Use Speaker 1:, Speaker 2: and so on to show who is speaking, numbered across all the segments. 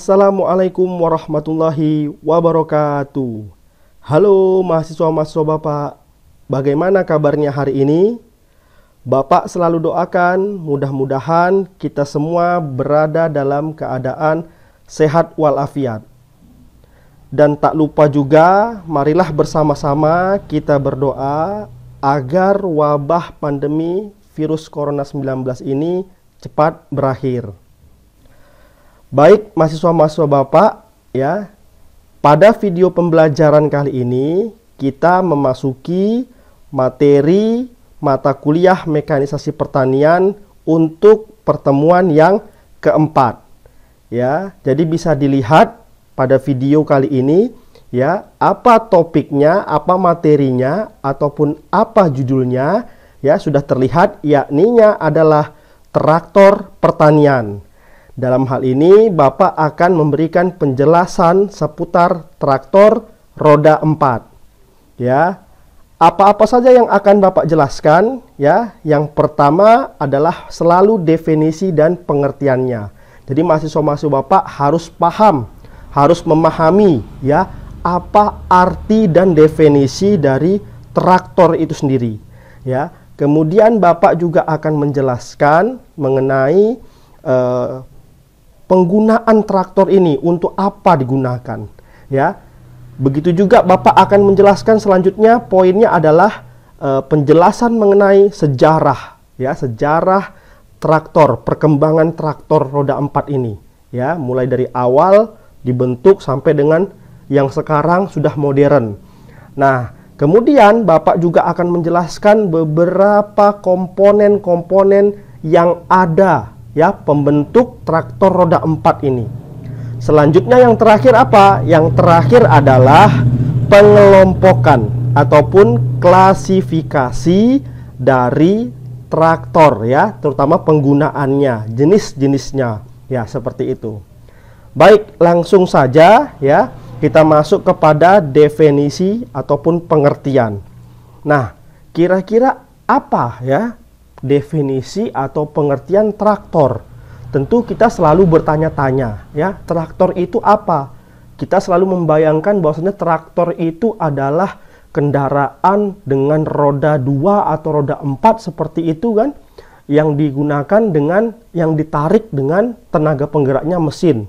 Speaker 1: Assalamualaikum warahmatullahi wabarakatuh. Halo mahasiswa-mahasiswa Bapak. Bagaimana kabarnya hari ini? Bapak selalu doakan mudah-mudahan kita semua berada dalam keadaan sehat walafiat. Dan tak lupa juga, marilah bersama-sama kita berdoa agar wabah pandemi virus corona 19 ini cepat berakhir. Baik mahasiswa-mahasiswa Bapak ya, pada video pembelajaran kali ini kita memasuki materi mata kuliah mekanisasi pertanian untuk pertemuan yang keempat. Ya, jadi bisa dilihat pada video kali ini ya, apa topiknya, apa materinya ataupun apa judulnya ya sudah terlihat yakninya adalah traktor pertanian dalam hal ini, Bapak akan memberikan penjelasan seputar traktor roda 4. Ya. Apa-apa saja yang akan Bapak jelaskan, ya. Yang pertama adalah selalu definisi dan pengertiannya. Jadi mahasiswa-mahasiswa Bapak harus paham, harus memahami ya apa arti dan definisi dari traktor itu sendiri, ya. Kemudian Bapak juga akan menjelaskan mengenai eh, penggunaan traktor ini untuk apa digunakan ya begitu juga Bapak akan menjelaskan selanjutnya poinnya adalah e, penjelasan mengenai sejarah ya sejarah traktor perkembangan traktor roda 4 ini ya mulai dari awal dibentuk sampai dengan yang sekarang sudah modern nah kemudian Bapak juga akan menjelaskan beberapa komponen-komponen yang ada ya pembentuk traktor roda 4 ini. Selanjutnya yang terakhir apa? Yang terakhir adalah pengelompokan ataupun klasifikasi dari traktor ya, terutama penggunaannya, jenis-jenisnya ya seperti itu. Baik, langsung saja ya kita masuk kepada definisi ataupun pengertian. Nah, kira-kira apa ya definisi atau pengertian traktor. Tentu kita selalu bertanya-tanya, ya, traktor itu apa? Kita selalu membayangkan bahwasanya traktor itu adalah kendaraan dengan roda dua atau roda empat seperti itu kan yang digunakan dengan yang ditarik dengan tenaga penggeraknya mesin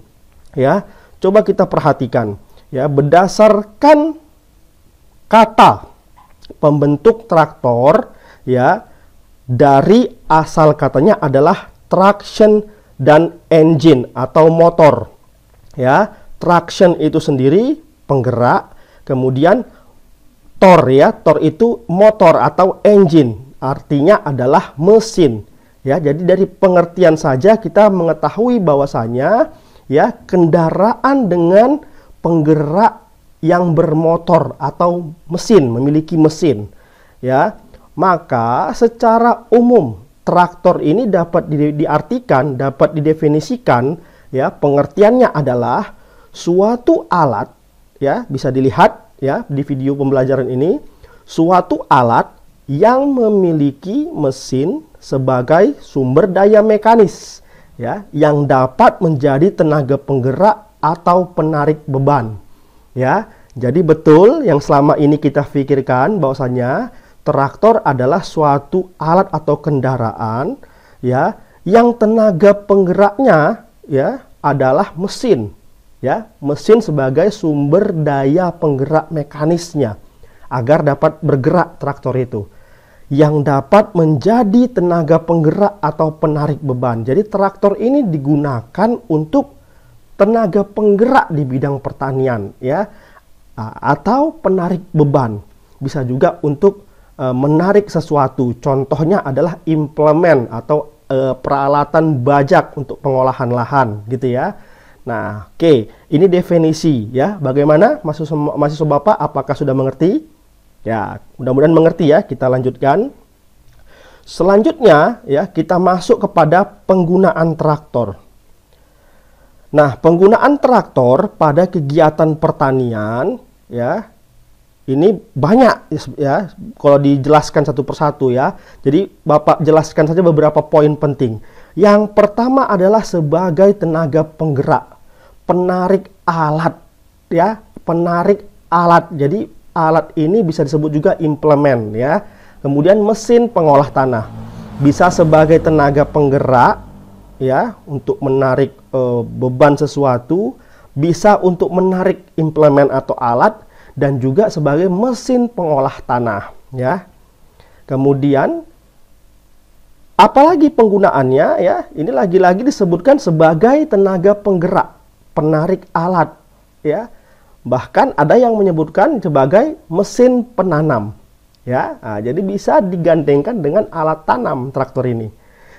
Speaker 1: ya coba kita perhatikan ya berdasarkan kata pembentuk traktor ya dari asal katanya adalah traction dan engine atau motor. Ya, traction itu sendiri penggerak, kemudian tor ya, tor itu motor atau engine, artinya adalah mesin. Ya, jadi dari pengertian saja kita mengetahui bahwasanya ya kendaraan dengan penggerak yang bermotor atau mesin, memiliki mesin. Ya, maka secara umum traktor ini dapat di, diartikan, dapat didefinisikan ya, pengertiannya adalah suatu alat ya, bisa dilihat ya di video pembelajaran ini, suatu alat yang memiliki mesin sebagai sumber daya mekanis ya yang dapat menjadi tenaga penggerak atau penarik beban ya. Jadi betul yang selama ini kita pikirkan bahwasanya Traktor adalah suatu alat atau kendaraan ya yang tenaga penggeraknya ya adalah mesin ya mesin sebagai sumber daya penggerak mekanisnya agar dapat bergerak traktor itu yang dapat menjadi tenaga penggerak atau penarik beban. Jadi traktor ini digunakan untuk tenaga penggerak di bidang pertanian ya atau penarik beban. Bisa juga untuk Eh, menarik sesuatu. Contohnya adalah implement atau eh, peralatan bajak untuk pengolahan lahan gitu ya. Nah, oke, okay. ini definisi ya. Bagaimana mahasiswa, mahasiswa Bapak apakah sudah mengerti? Ya, mudah-mudahan mengerti ya. Kita lanjutkan. Selanjutnya ya, kita masuk kepada penggunaan traktor. Nah, penggunaan traktor pada kegiatan pertanian ya ini banyak ya kalau dijelaskan satu persatu ya. Jadi Bapak jelaskan saja beberapa poin penting. Yang pertama adalah sebagai tenaga penggerak, penarik alat ya, penarik alat. Jadi alat ini bisa disebut juga implement ya. Kemudian mesin pengolah tanah bisa sebagai tenaga penggerak ya untuk menarik e, beban sesuatu, bisa untuk menarik implement atau alat dan juga sebagai mesin pengolah tanah ya. Kemudian apalagi penggunaannya ya, ini lagi-lagi disebutkan sebagai tenaga penggerak, penarik alat ya. Bahkan ada yang menyebutkan sebagai mesin penanam ya. Nah, jadi bisa digandengkan dengan alat tanam traktor ini.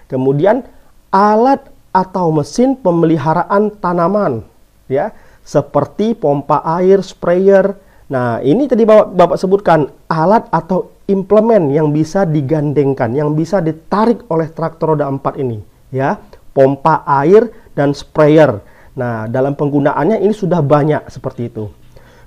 Speaker 1: Kemudian alat atau mesin pemeliharaan tanaman ya seperti pompa air, sprayer, Nah, ini tadi Bapak, Bapak sebutkan alat atau implement yang bisa digandengkan, yang bisa ditarik oleh traktor roda 4 ini, ya. Pompa air dan sprayer. Nah, dalam penggunaannya ini sudah banyak seperti itu.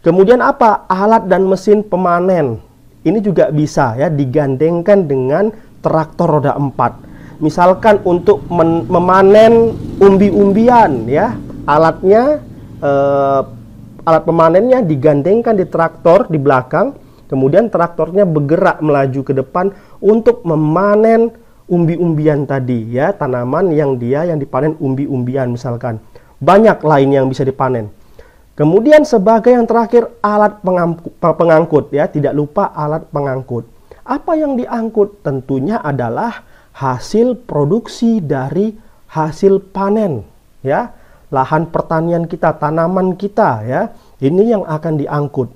Speaker 1: Kemudian apa? Alat dan mesin pemanen. Ini juga bisa ya digandengkan dengan traktor roda 4. Misalkan untuk memanen umbi-umbian ya, alatnya eh, alat pemanennya digandengkan di traktor di belakang, kemudian traktornya bergerak melaju ke depan untuk memanen umbi-umbian tadi ya, tanaman yang dia yang dipanen umbi-umbian misalkan. Banyak lain yang bisa dipanen. Kemudian sebagai yang terakhir alat pengangkut ya, tidak lupa alat pengangkut. Apa yang diangkut? Tentunya adalah hasil produksi dari hasil panen ya lahan pertanian kita, tanaman kita ya. Ini yang akan diangkut.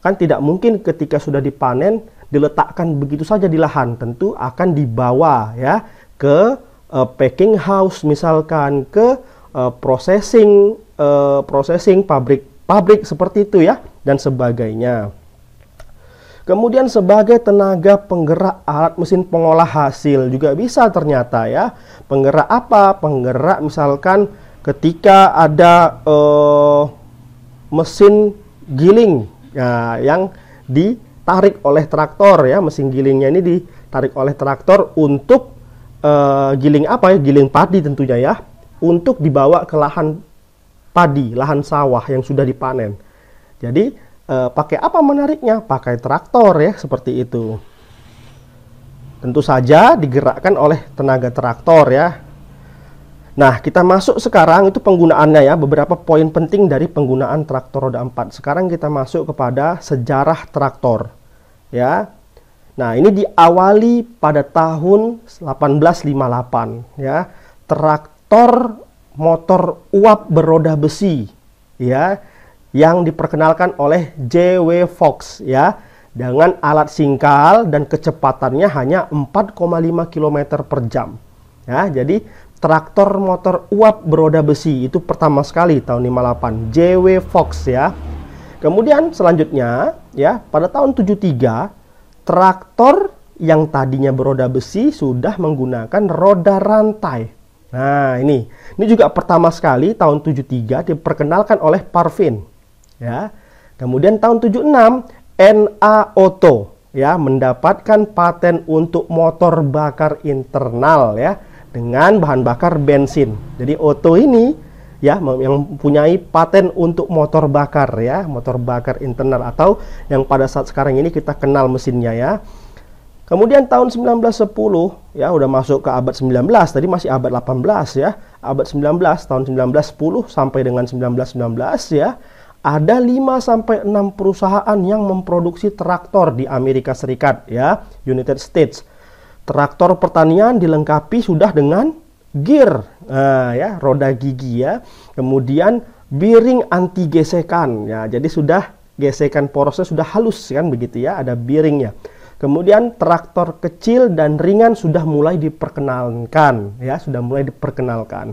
Speaker 1: Kan tidak mungkin ketika sudah dipanen diletakkan begitu saja di lahan, tentu akan dibawa ya ke uh, packing house misalkan ke uh, processing uh, processing pabrik pabrik seperti itu ya dan sebagainya. Kemudian sebagai tenaga penggerak alat mesin pengolah hasil juga bisa ternyata ya. Penggerak apa? Penggerak misalkan ketika ada uh, mesin giling ya, yang ditarik oleh traktor ya mesin gilingnya ini ditarik oleh traktor untuk uh, giling apa ya giling padi tentunya ya untuk dibawa ke lahan padi lahan sawah yang sudah dipanen jadi uh, pakai apa menariknya pakai traktor ya seperti itu tentu saja digerakkan oleh tenaga traktor ya Nah, kita masuk sekarang itu penggunaannya ya, beberapa poin penting dari penggunaan traktor roda 4. Sekarang kita masuk kepada sejarah traktor. Ya. Nah, ini diawali pada tahun 1858 ya. Traktor motor uap beroda besi ya yang diperkenalkan oleh J.W. Fox ya dengan alat singkal dan kecepatannya hanya 4,5 km per jam. Ya, jadi traktor motor uap beroda besi itu pertama sekali tahun 58 JW Fox ya. Kemudian selanjutnya ya pada tahun 73 traktor yang tadinya beroda besi sudah menggunakan roda rantai. Nah, ini ini juga pertama sekali tahun 73 diperkenalkan oleh Parvin ya. Kemudian tahun 76 NA Auto ya mendapatkan paten untuk motor bakar internal ya dengan bahan bakar bensin. Jadi Oto ini ya yang mempunyai paten untuk motor bakar ya, motor bakar internal atau yang pada saat sekarang ini kita kenal mesinnya ya. Kemudian tahun 1910 ya udah masuk ke abad 19, tadi masih abad 18 ya. Abad 19 tahun 1910 sampai dengan 1919 ya. Ada 5 sampai 6 perusahaan yang memproduksi traktor di Amerika Serikat ya, United States Traktor pertanian dilengkapi sudah dengan gear, uh, ya, roda gigi ya. Kemudian bearing anti gesekan ya. Jadi sudah gesekan porosnya sudah halus kan begitu ya, ada bearingnya. Kemudian traktor kecil dan ringan sudah mulai diperkenalkan ya, sudah mulai diperkenalkan.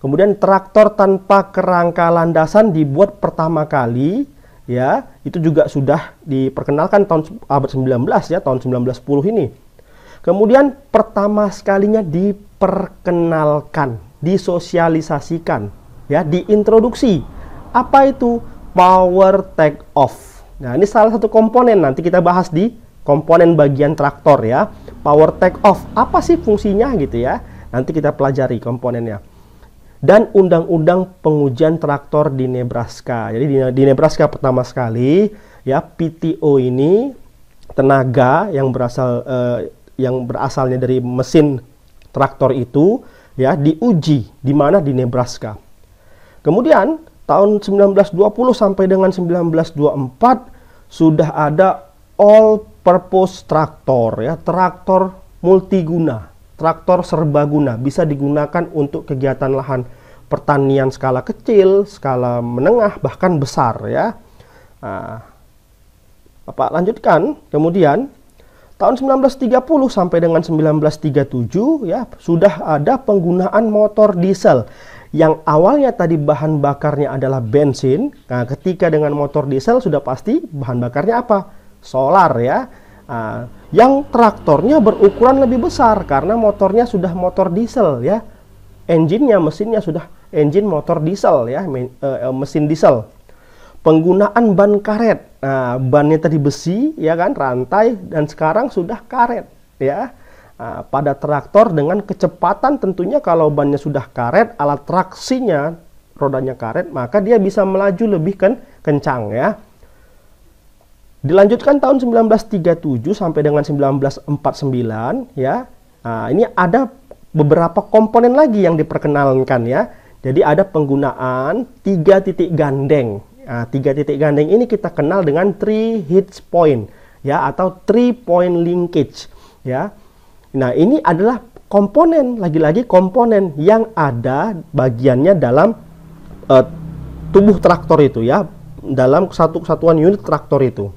Speaker 1: Kemudian traktor tanpa kerangka landasan dibuat pertama kali ya, itu juga sudah diperkenalkan tahun abad 19 ya, tahun 1910 ini. Kemudian pertama sekalinya diperkenalkan, disosialisasikan, ya, diintroduksi. Apa itu power take off? Nah, ini salah satu komponen nanti kita bahas di komponen bagian traktor ya. Power take off apa sih fungsinya gitu ya? Nanti kita pelajari komponennya. Dan undang-undang pengujian traktor di Nebraska. Jadi di, Nebraska pertama sekali ya PTO ini tenaga yang berasal eh, yang berasalnya dari mesin traktor itu ya diuji di mana di Nebraska. Kemudian tahun 1920 sampai dengan 1924 sudah ada all purpose traktor ya, traktor multiguna, traktor serbaguna bisa digunakan untuk kegiatan lahan pertanian skala kecil, skala menengah bahkan besar ya. Nah, Bapak lanjutkan, kemudian tahun 1930 sampai dengan 1937 ya sudah ada penggunaan motor diesel yang awalnya tadi bahan bakarnya adalah bensin. Nah, ketika dengan motor diesel sudah pasti bahan bakarnya apa? Solar ya. Nah, yang traktornya berukuran lebih besar karena motornya sudah motor diesel ya. Engine-nya mesinnya sudah engine motor diesel ya, eh, eh, mesin diesel. Penggunaan ban karet. Nah, bannya tadi besi, ya kan, rantai, dan sekarang sudah karet, ya. Nah, pada traktor dengan kecepatan tentunya kalau bannya sudah karet, alat traksinya rodanya karet, maka dia bisa melaju lebih ken kencang ya. Dilanjutkan tahun 1937 sampai dengan 1949 ya. Nah, ini ada beberapa komponen lagi yang diperkenalkan ya. Jadi ada penggunaan tiga titik gandeng Nah, tiga titik gandeng ini kita kenal dengan three hits point ya atau three point linkage ya. Nah, ini adalah komponen lagi-lagi komponen yang ada bagiannya dalam uh, tubuh traktor itu ya, dalam satu kesatuan unit traktor itu.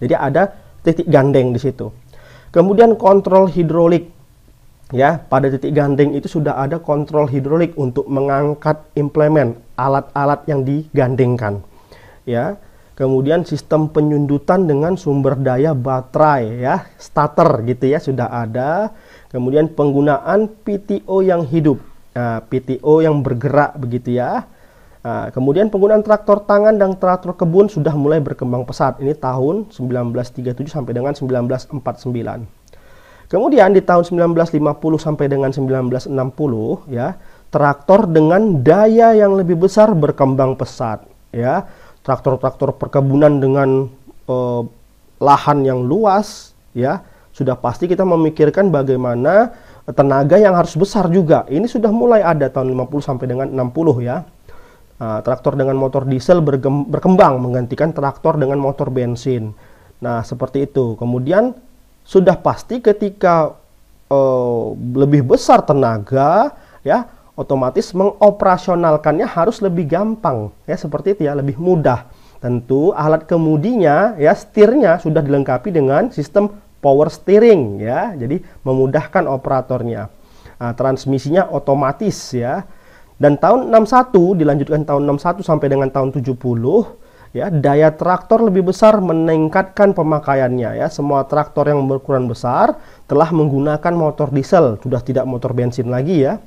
Speaker 1: Jadi ada titik gandeng di situ. Kemudian kontrol hidrolik ya, pada titik gandeng itu sudah ada kontrol hidrolik untuk mengangkat implement alat-alat yang digandengkan ya kemudian sistem penyundutan dengan sumber daya baterai ya starter gitu ya sudah ada kemudian penggunaan PTO yang hidup nah, ya, PTO yang bergerak begitu ya nah, kemudian penggunaan traktor tangan dan traktor kebun sudah mulai berkembang pesat ini tahun 1937 sampai dengan 1949 kemudian di tahun 1950 sampai dengan 1960 ya traktor dengan daya yang lebih besar berkembang pesat ya traktor-traktor perkebunan dengan eh, lahan yang luas ya sudah pasti kita memikirkan bagaimana eh, tenaga yang harus besar juga ini sudah mulai ada tahun 50 sampai dengan 60 ya nah, traktor dengan motor diesel berkembang menggantikan traktor dengan motor bensin nah seperti itu kemudian sudah pasti ketika eh, lebih besar tenaga ya otomatis mengoperasionalkannya harus lebih gampang ya seperti itu ya lebih mudah tentu alat kemudinya ya setirnya sudah dilengkapi dengan sistem power steering ya jadi memudahkan operatornya nah, transmisinya otomatis ya dan tahun 61 dilanjutkan tahun 61 sampai dengan tahun 70 ya daya traktor lebih besar meningkatkan pemakaiannya ya semua traktor yang berukuran besar telah menggunakan motor diesel sudah tidak motor bensin lagi ya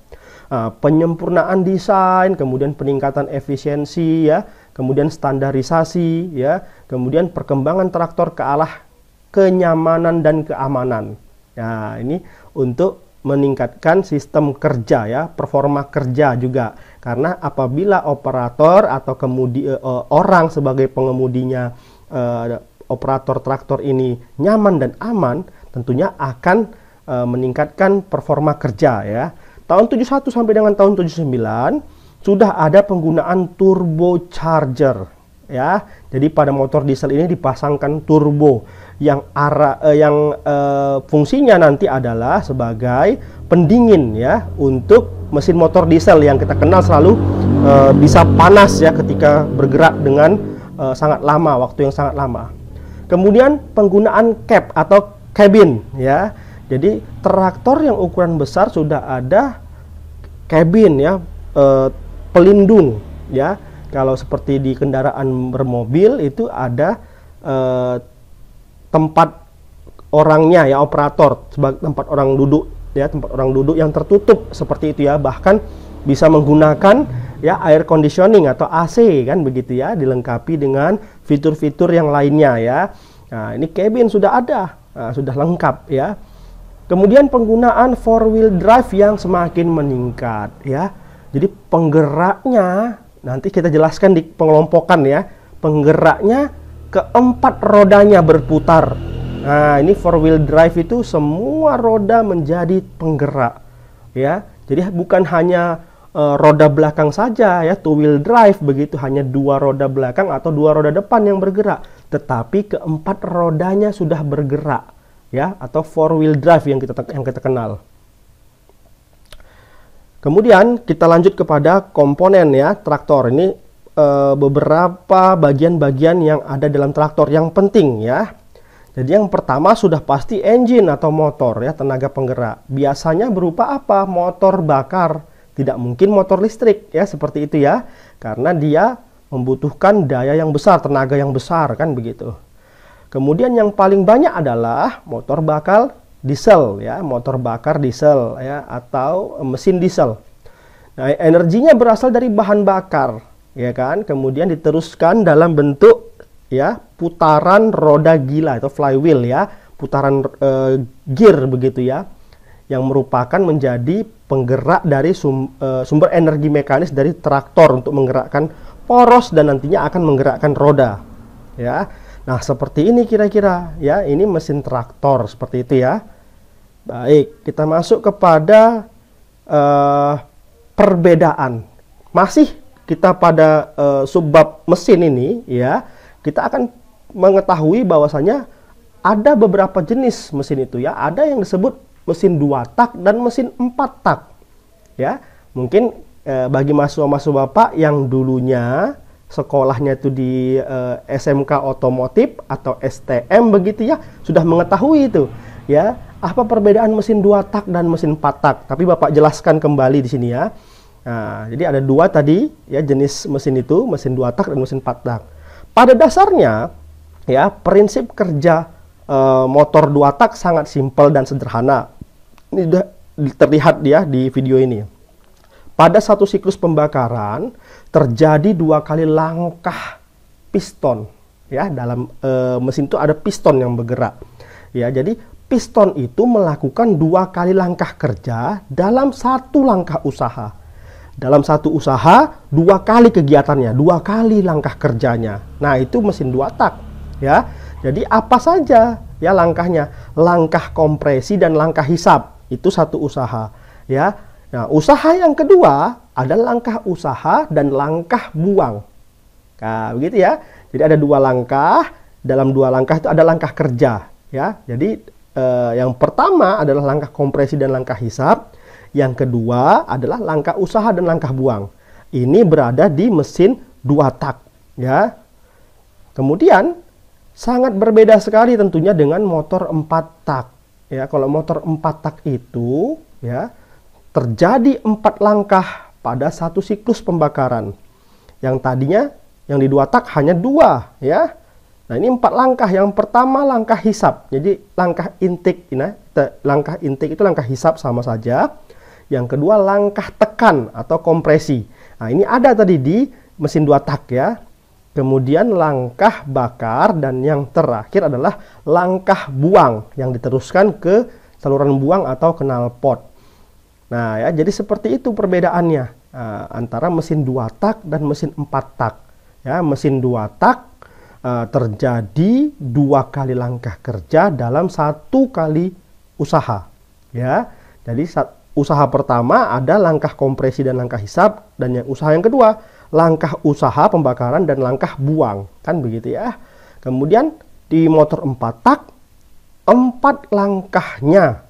Speaker 1: Eh, penyempurnaan desain, kemudian peningkatan efisiensi ya, kemudian standarisasi ya, kemudian perkembangan traktor ke arah kenyamanan dan keamanan. Nah, ini untuk meningkatkan sistem kerja ya, performa kerja juga. Karena apabila operator atau kemudi eh, eh, orang sebagai pengemudinya operator traktor ini nyaman dan aman, tentunya akan meningkatkan performa kerja ya. Tahun 71 sampai dengan tahun 79 sudah ada penggunaan turbocharger ya. Jadi pada motor diesel ini dipasangkan turbo yang arah eh, yang eh, fungsinya nanti adalah sebagai pendingin ya untuk mesin motor diesel yang kita kenal selalu eh, bisa panas ya ketika bergerak dengan eh, sangat lama waktu yang sangat lama. Kemudian penggunaan cap atau cabin ya. Jadi traktor yang ukuran besar sudah ada cabin ya eh, pelindung ya kalau seperti di kendaraan bermobil itu ada eh, tempat orangnya ya operator sebagai tempat orang duduk ya tempat orang duduk yang tertutup seperti itu ya bahkan bisa menggunakan ya air conditioning atau AC kan begitu ya dilengkapi dengan fitur-fitur yang lainnya ya nah ini cabin sudah ada nah, sudah lengkap ya Kemudian penggunaan four wheel drive yang semakin meningkat ya. Jadi penggeraknya nanti kita jelaskan di pengelompokan ya. Penggeraknya keempat rodanya berputar. Nah, ini four wheel drive itu semua roda menjadi penggerak ya. Jadi bukan hanya uh, roda belakang saja ya two wheel drive begitu hanya dua roda belakang atau dua roda depan yang bergerak, tetapi keempat rodanya sudah bergerak ya atau four wheel drive yang kita yang kita kenal. Kemudian kita lanjut kepada komponen ya traktor. Ini e, beberapa bagian-bagian yang ada dalam traktor yang penting ya. Jadi yang pertama sudah pasti engine atau motor ya tenaga penggerak. Biasanya berupa apa? Motor bakar. Tidak mungkin motor listrik ya seperti itu ya. Karena dia membutuhkan daya yang besar, tenaga yang besar kan begitu. Kemudian yang paling banyak adalah motor bakal diesel ya, motor bakar diesel ya atau mesin diesel. Nah, energinya berasal dari bahan bakar ya kan, kemudian diteruskan dalam bentuk ya putaran roda gila atau flywheel ya, putaran e, gear begitu ya yang merupakan menjadi penggerak dari sum, e, sumber energi mekanis dari traktor untuk menggerakkan poros dan nantinya akan menggerakkan roda ya Nah, seperti ini kira-kira ya, ini mesin traktor seperti itu ya. Baik, kita masuk kepada uh, perbedaan. Masih kita pada uh, subbab mesin ini ya, kita akan mengetahui bahwasanya ada beberapa jenis mesin itu ya. Ada yang disebut mesin dua tak dan mesin empat tak. Ya, mungkin eh, bagi mahasiswa-mahasiswa Bapak yang dulunya sekolahnya itu di uh, eh, SMK otomotif atau STM begitu ya sudah mengetahui itu ya apa perbedaan mesin dua tak dan mesin empat tak tapi bapak jelaskan kembali di sini ya nah, jadi ada dua tadi ya jenis mesin itu mesin dua tak dan mesin empat tak pada dasarnya ya prinsip kerja uh, motor dua tak sangat simpel dan sederhana ini sudah terlihat ya di video ini pada satu siklus pembakaran terjadi dua kali langkah piston ya dalam e, mesin itu ada piston yang bergerak ya jadi piston itu melakukan dua kali langkah kerja dalam satu langkah usaha dalam satu usaha dua kali kegiatannya dua kali langkah kerjanya nah itu mesin dua tak ya jadi apa saja ya langkahnya langkah kompresi dan langkah hisap itu satu usaha ya nah usaha yang kedua ada langkah usaha dan langkah buang. Nah, begitu ya. Jadi ada dua langkah, dalam dua langkah itu ada langkah kerja, ya. Jadi eh, yang pertama adalah langkah kompresi dan langkah hisap, yang kedua adalah langkah usaha dan langkah buang. Ini berada di mesin dua tak, ya. Kemudian sangat berbeda sekali tentunya dengan motor empat tak. Ya, kalau motor empat tak itu ya terjadi empat langkah pada satu siklus pembakaran. Yang tadinya yang di dua tak hanya dua ya. Nah ini empat langkah. Yang pertama langkah hisap. Jadi langkah intik, nah, langkah intik itu langkah hisap sama saja. Yang kedua langkah tekan atau kompresi. Nah ini ada tadi di mesin dua tak ya. Kemudian langkah bakar dan yang terakhir adalah langkah buang yang diteruskan ke saluran buang atau knalpot. Nah, ya, jadi seperti itu perbedaannya uh, antara mesin dua tak dan mesin empat tak. Ya, mesin dua tak uh, terjadi dua kali langkah kerja dalam satu kali usaha. Ya, jadi saat usaha pertama ada langkah kompresi dan langkah hisap, dan yang usaha yang kedua langkah usaha pembakaran dan langkah buang, kan begitu ya. Kemudian di motor empat tak empat langkahnya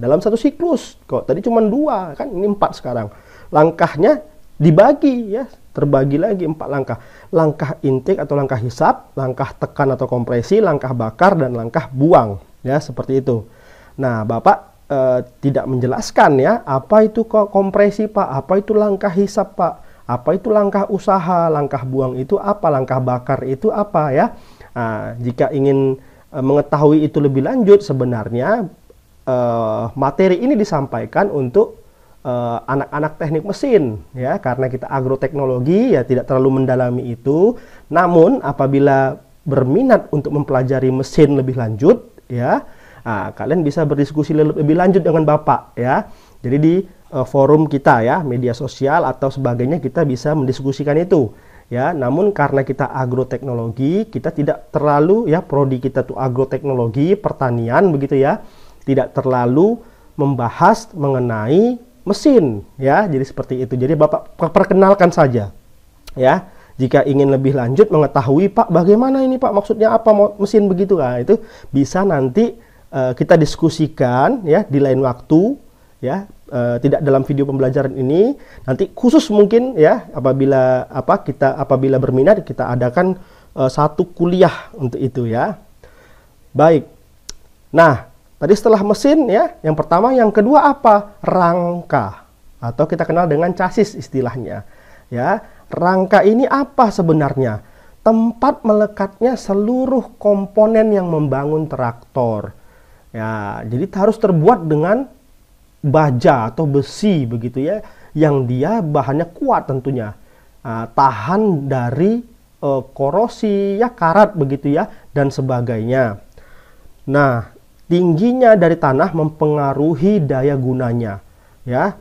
Speaker 1: dalam satu siklus. Kok tadi cuma dua kan ini empat sekarang. Langkahnya dibagi ya terbagi lagi empat langkah langkah intake atau langkah hisap langkah tekan atau kompresi langkah bakar dan langkah buang ya seperti itu nah bapak e, tidak menjelaskan ya apa itu kok kompresi pak apa itu langkah hisap pak apa itu langkah usaha langkah buang itu apa langkah bakar itu apa ya nah, jika ingin eh, mengetahui itu lebih lanjut sebenarnya uh, materi ini disampaikan untuk eh, anak-anak uh, teknik mesin ya karena kita agroteknologi ya tidak terlalu mendalami itu namun apabila berminat untuk mempelajari mesin lebih lanjut ya nah, kalian bisa berdiskusi lebih lanjut dengan bapak ya jadi di uh, forum kita ya media sosial atau sebagainya kita bisa mendiskusikan itu ya namun karena kita agroteknologi kita tidak terlalu ya prodi kita tuh agroteknologi pertanian begitu ya tidak terlalu membahas mengenai mesin ya jadi seperti itu jadi bapak perkenalkan saja ya jika ingin lebih lanjut mengetahui pak bagaimana ini pak maksudnya apa mesin begitu nah, itu bisa nanti uh, kita diskusikan ya di lain waktu ya uh, tidak dalam video pembelajaran ini nanti khusus mungkin ya apabila apa kita apabila berminat kita adakan uh, satu kuliah untuk itu ya baik nah Tadi setelah mesin ya, yang pertama, yang kedua apa? Rangka atau kita kenal dengan chassis istilahnya. Ya, rangka ini apa sebenarnya? Tempat melekatnya seluruh komponen yang membangun traktor. Ya, jadi harus terbuat dengan baja atau besi begitu ya, yang dia bahannya kuat tentunya. Uh, tahan dari uh, korosi ya karat begitu ya dan sebagainya. Nah, tingginya dari tanah mempengaruhi daya gunanya ya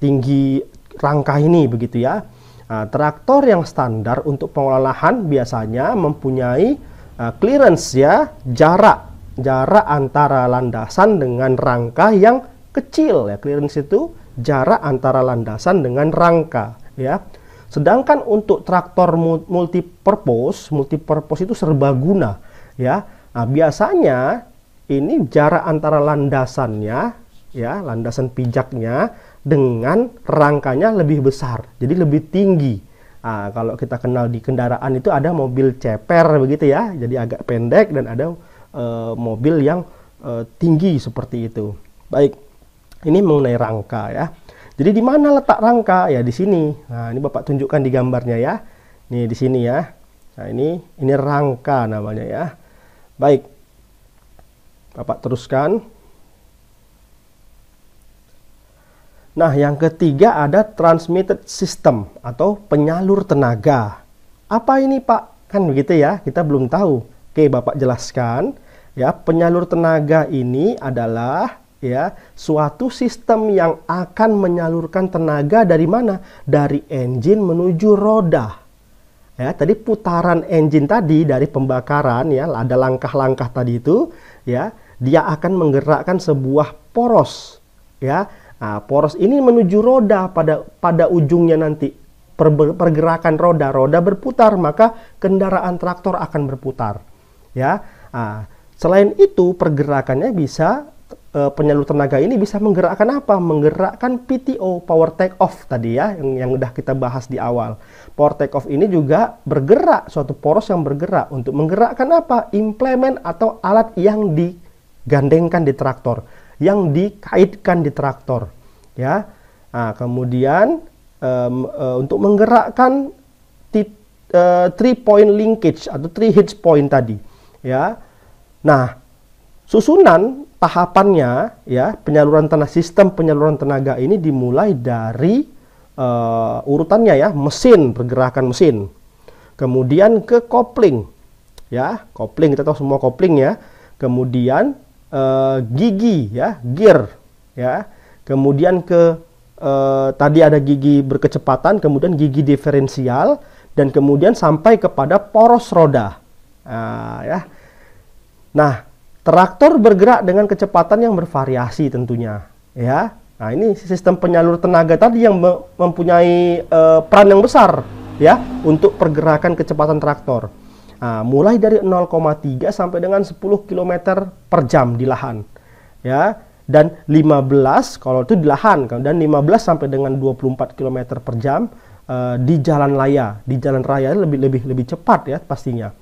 Speaker 1: tinggi rangka ini begitu ya nah, traktor yang standar untuk pengolahan biasanya mempunyai uh, clearance ya jarak jarak antara landasan dengan rangka yang kecil ya clearance itu jarak antara landasan dengan rangka ya sedangkan untuk traktor multi purpose multi purpose itu serbaguna ya nah, biasanya ini jarak antara landasannya ya landasan pijaknya dengan rangkanya lebih besar jadi lebih tinggi nah, kalau kita kenal di kendaraan itu ada mobil ceper begitu ya jadi agak pendek dan ada e, mobil yang e, tinggi seperti itu baik ini mengenai rangka ya jadi di mana letak rangka ya di sini nah ini bapak tunjukkan di gambarnya ya Ini di sini ya nah ini ini rangka namanya ya baik Bapak teruskan. Nah, yang ketiga ada transmitted system atau penyalur tenaga. Apa ini, Pak? Kan begitu ya, kita belum tahu. Oke, Bapak jelaskan. Ya, penyalur tenaga ini adalah ya suatu sistem yang akan menyalurkan tenaga dari mana? Dari engine menuju roda. Ya, tadi putaran engine tadi dari pembakaran ya, ada langkah-langkah tadi itu ya dia akan menggerakkan sebuah poros ya nah, poros ini menuju roda pada pada ujungnya nanti per, pergerakan roda roda berputar maka kendaraan traktor akan berputar ya nah, selain itu pergerakannya bisa e, penyalur tenaga ini bisa menggerakkan apa menggerakkan PTO power take off tadi ya yang yang udah kita bahas di awal power take off ini juga bergerak suatu poros yang bergerak untuk menggerakkan apa implement atau alat yang di Gandengkan di traktor, yang dikaitkan di traktor, ya. Nah, kemudian um, uh, untuk menggerakkan uh, three point linkage atau three hitch point tadi, ya. Nah, susunan tahapannya, ya, penyaluran tenaga sistem penyaluran tenaga ini dimulai dari uh, urutannya ya, mesin pergerakan mesin, kemudian ke kopling, ya, kopling kita tahu semua kopling ya, kemudian Eh, gigi ya, gear ya. Kemudian ke uh, tadi ada gigi berkecepatan, kemudian gigi diferensial dan kemudian sampai kepada poros roda. Uh, ya. Nah, traktor bergerak dengan kecepatan yang bervariasi tentunya, ya. Nah, ini sistem penyalur tenaga tadi yang mempunyai uh, peran yang besar ya untuk pergerakan kecepatan traktor. Nah, mulai dari 0,3 sampai dengan 10 km per jam di lahan. Ya, dan 15 kalau itu di lahan dan 15 sampai dengan 24 km per jam uh, di jalan raya. Di jalan raya lebih lebih lebih cepat ya pastinya.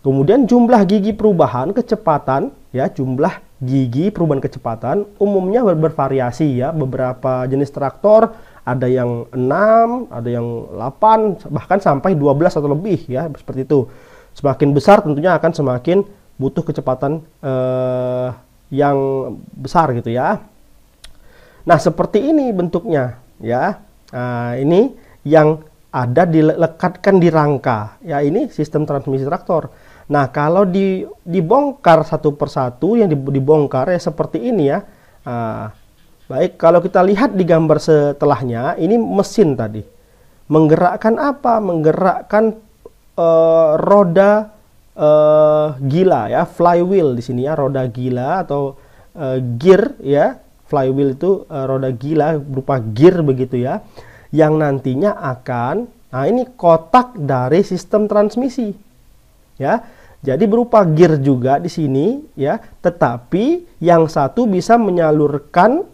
Speaker 1: Kemudian jumlah gigi perubahan kecepatan ya jumlah gigi perubahan kecepatan umumnya bervariasi ya beberapa jenis traktor ada yang 6, ada yang 8, bahkan sampai 12 atau lebih ya, seperti itu. Semakin besar tentunya akan semakin butuh kecepatan eh, yang besar gitu ya. Nah, seperti ini bentuknya ya. Nah, ini yang ada dilekatkan di rangka. Ya, ini sistem transmisi traktor. Nah, kalau di, dibongkar satu persatu yang dibongkar ya seperti ini ya. Nah, Baik, kalau kita lihat di gambar setelahnya, ini mesin tadi. Menggerakkan apa? Menggerakkan uh, roda uh, gila ya, flywheel di sini ya, roda gila atau uh, gear ya. Flywheel itu uh, roda gila berupa gear begitu ya. Yang nantinya akan nah ini kotak dari sistem transmisi. Ya. Jadi berupa gear juga di sini ya, tetapi yang satu bisa menyalurkan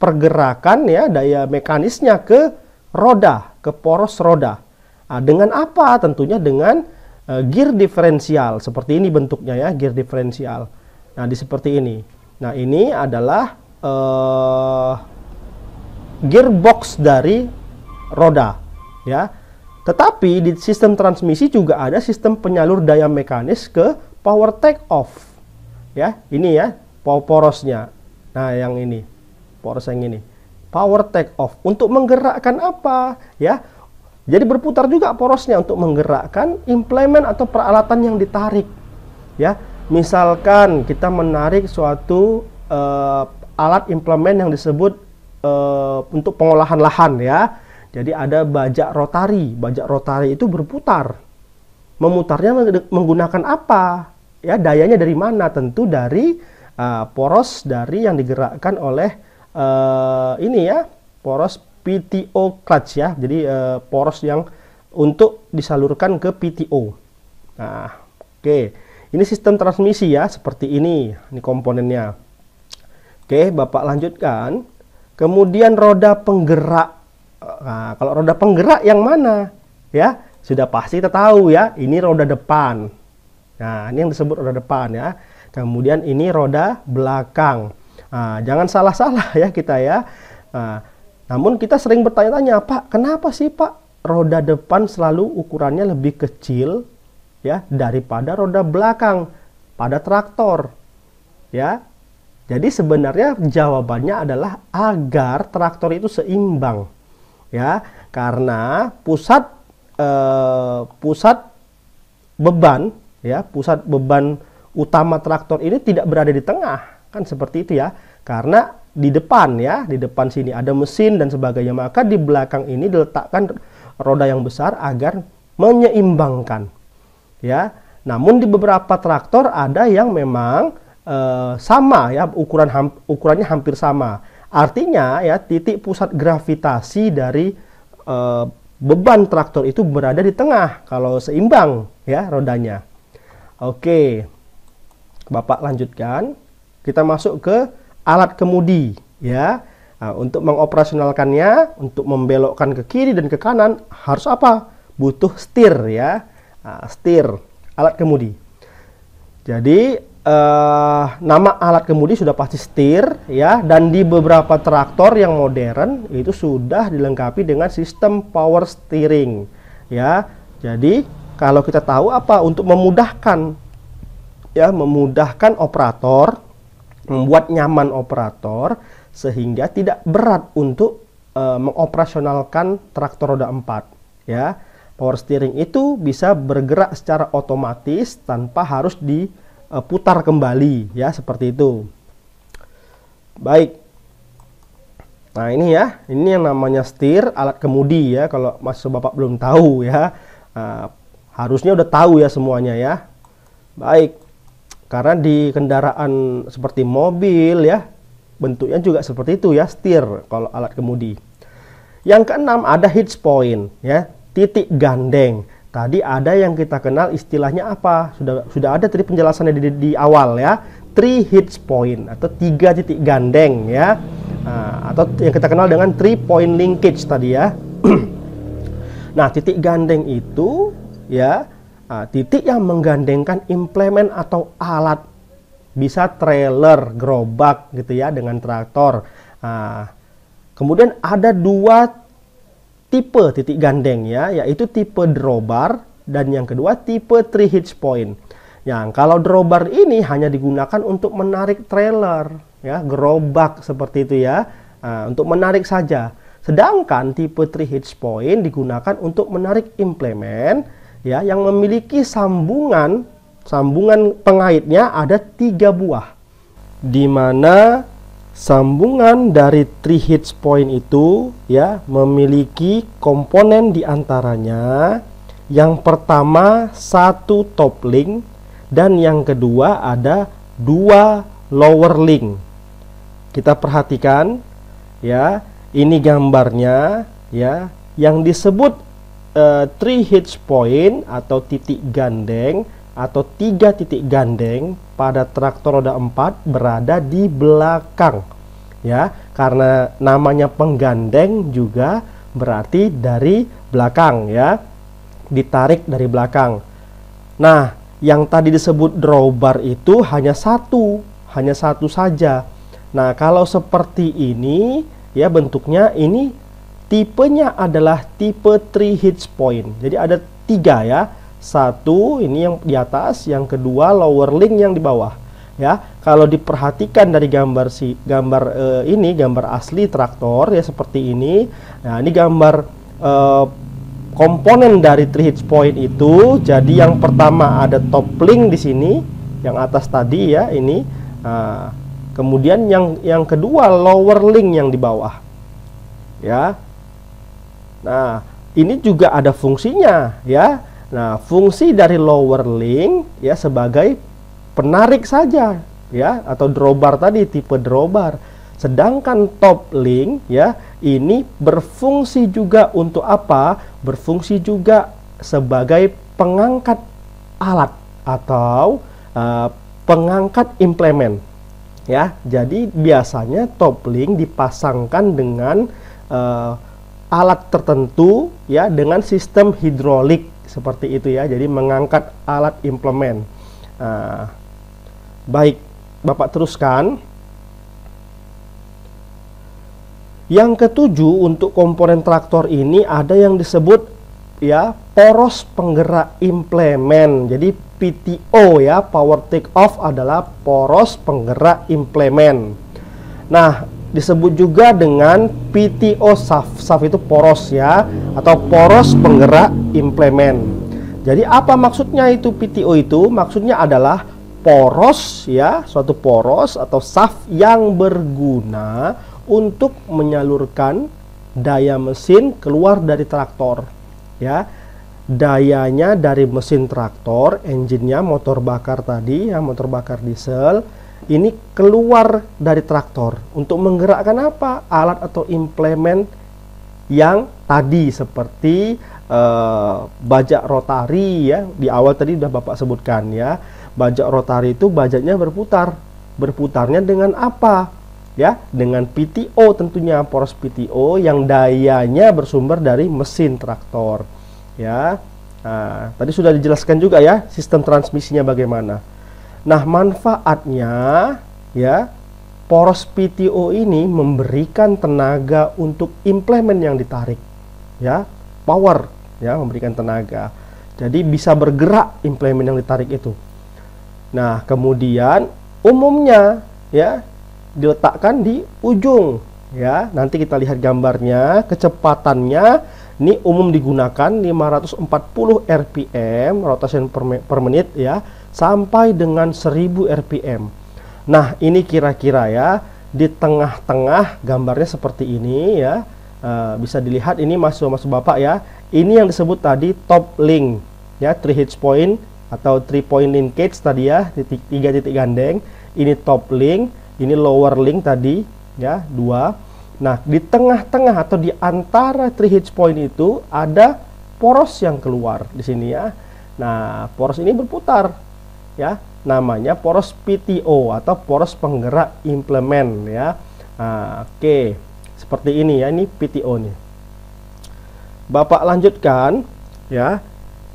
Speaker 1: pergerakan ya daya mekanisnya ke roda, ke poros roda. Nah, dengan apa? Tentunya dengan uh, gear diferensial. Seperti ini bentuknya ya, gear diferensial. Nah, di seperti ini. Nah, ini adalah uh, gearbox dari roda ya. Tetapi di sistem transmisi juga ada sistem penyalur daya mekanis ke power take off. Ya, ini ya porosnya. Nah, yang ini yang ini power take off untuk menggerakkan apa ya jadi berputar juga porosnya untuk menggerakkan implement atau peralatan yang ditarik ya misalkan kita menarik suatu uh, alat implement yang disebut uh, untuk pengolahan lahan ya jadi ada bajak rotari bajak rotari itu berputar memutarnya menggunakan apa ya dayanya dari mana tentu dari uh, poros dari yang digerakkan oleh uh, ini ya poros PTO clutch ya jadi uh, poros yang untuk disalurkan ke PTO nah oke okay. ini sistem transmisi ya seperti ini ini komponennya oke okay, Bapak lanjutkan kemudian roda penggerak nah, kalau roda penggerak yang mana ya sudah pasti kita tahu ya ini roda depan nah ini yang disebut roda depan ya kemudian ini roda belakang Nah, jangan salah-salah ya kita ya. Nah, namun kita sering bertanya-tanya, Pak, kenapa sih Pak roda depan selalu ukurannya lebih kecil ya daripada roda belakang pada traktor? Ya. Jadi sebenarnya jawabannya adalah agar traktor itu seimbang. Ya, karena pusat eh, pusat beban ya, pusat beban utama traktor ini tidak berada di tengah Kan seperti itu ya. Karena di depan ya, di depan sini ada mesin dan sebagainya, maka di belakang ini diletakkan roda yang besar agar menyeimbangkan. Ya. Namun di beberapa traktor ada yang memang e, sama ya ukuran ham, ukurannya hampir sama. Artinya ya titik pusat gravitasi dari e, beban traktor itu berada di tengah kalau seimbang ya rodanya. Oke. Bapak lanjutkan kita masuk ke alat kemudi ya. Nah, untuk mengoperasionalkannya, untuk membelokkan ke kiri dan ke kanan harus apa? Butuh setir ya. Nah, setir alat kemudi. Jadi eh, nama alat kemudi sudah pasti setir ya dan di beberapa traktor yang modern itu sudah dilengkapi dengan sistem power steering ya. Jadi kalau kita tahu apa untuk memudahkan ya memudahkan operator membuat nyaman operator sehingga tidak berat untuk e, mengoperasionalkan traktor roda 4 ya. Power steering itu bisa bergerak secara otomatis tanpa harus diputar e, kembali ya seperti itu. Baik. Nah, ini ya, ini yang namanya setir alat kemudi ya kalau masuk Bapak belum tahu ya. E, harusnya udah tahu ya semuanya ya. Baik. Karena di kendaraan seperti mobil ya, bentuknya juga seperti itu ya, setir kalau alat kemudi. Yang keenam ada hitch point ya, titik gandeng. Tadi ada yang kita kenal istilahnya apa? Sudah sudah ada tadi penjelasannya di, di awal ya. Three hitch point atau tiga titik gandeng ya. Nah, atau yang kita kenal dengan three point linkage tadi ya. nah, titik gandeng itu ya Nah, titik yang menggandengkan implement atau alat bisa trailer, gerobak gitu ya dengan traktor. Nah, kemudian ada dua tipe titik gandeng ya, yaitu tipe drawbar dan yang kedua tipe three hitch point. Yang kalau drawbar ini hanya digunakan untuk menarik trailer ya, gerobak seperti itu ya, nah, untuk menarik saja. Sedangkan tipe three hitch point digunakan untuk menarik implement ya yang memiliki sambungan sambungan pengaitnya ada tiga buah di mana sambungan dari three hits point itu ya memiliki komponen diantaranya yang pertama satu top link dan yang kedua ada dua lower link kita perhatikan ya ini gambarnya ya yang disebut uh, three hitch point atau titik gandeng atau tiga titik gandeng pada traktor roda 4 berada di belakang ya karena namanya penggandeng juga berarti dari belakang ya ditarik dari belakang nah yang tadi disebut drawbar itu hanya satu hanya satu saja nah kalau seperti ini ya bentuknya ini tipenya adalah tipe 3 hits point. Jadi ada tiga ya. Satu ini yang di atas, yang kedua lower link yang di bawah. Ya, kalau diperhatikan dari gambar si gambar uh, ini gambar asli traktor ya seperti ini. Nah, ini gambar uh, komponen dari 3 hits point itu. Jadi yang pertama ada top link di sini, yang atas tadi ya ini. Nah, kemudian yang yang kedua lower link yang di bawah. Ya, Nah, ini juga ada fungsinya ya. Nah, fungsi dari lower link ya sebagai penarik saja ya atau drawbar tadi tipe drawbar. Sedangkan top link ya ini berfungsi juga untuk apa? Berfungsi juga sebagai pengangkat alat atau uh, pengangkat implement ya. Jadi biasanya top link dipasangkan dengan uh, alat tertentu ya dengan sistem hidrolik seperti itu ya. Jadi mengangkat alat implemen. Nah, baik, Bapak teruskan. Yang ketujuh untuk komponen traktor ini ada yang disebut ya poros penggerak implemen. Jadi PTO ya power take off adalah poros penggerak implemen. Nah, disebut juga dengan PTO SAF. SAF itu poros ya, atau poros penggerak implement. Jadi apa maksudnya itu PTO itu? Maksudnya adalah poros ya, suatu poros atau SAF yang berguna untuk menyalurkan daya mesin keluar dari traktor ya. Dayanya dari mesin traktor, engine-nya motor bakar tadi, ya motor bakar diesel ini keluar dari traktor untuk menggerakkan apa? Alat atau implement yang tadi seperti uh, bajak rotari ya di awal tadi sudah Bapak sebutkan ya. Bajak rotari itu bajaknya berputar. Berputarnya dengan apa? Ya, dengan PTO tentunya poros PTO yang dayanya bersumber dari mesin traktor. Ya. Nah, tadi sudah dijelaskan juga ya sistem transmisinya bagaimana. Nah, manfaatnya ya poros PTO ini memberikan tenaga untuk implement yang ditarik ya, power ya, memberikan tenaga. Jadi bisa bergerak implement yang ditarik itu. Nah, kemudian umumnya ya diletakkan di ujung ya. Nanti kita lihat gambarnya, kecepatannya ini umum digunakan 540 RPM rotation per, per menit ya sampai dengan 1000 RPM. Nah, ini kira-kira ya di tengah-tengah gambarnya seperti ini ya. Uh, bisa dilihat ini masuk masuk Bapak ya. Ini yang disebut tadi top link ya, 3 hitch point atau 3 point linkage tadi ya, tiga titik gandeng. Ini top link, ini lower link tadi ya, dua. Nah, di tengah-tengah atau di antara 3 hitch point itu ada poros yang keluar di sini ya. Nah, poros ini berputar ya namanya poros PTO atau poros penggerak implement ya. Nah, oke. Okay. Seperti ini ya, ini PTO nih. Bapak lanjutkan ya.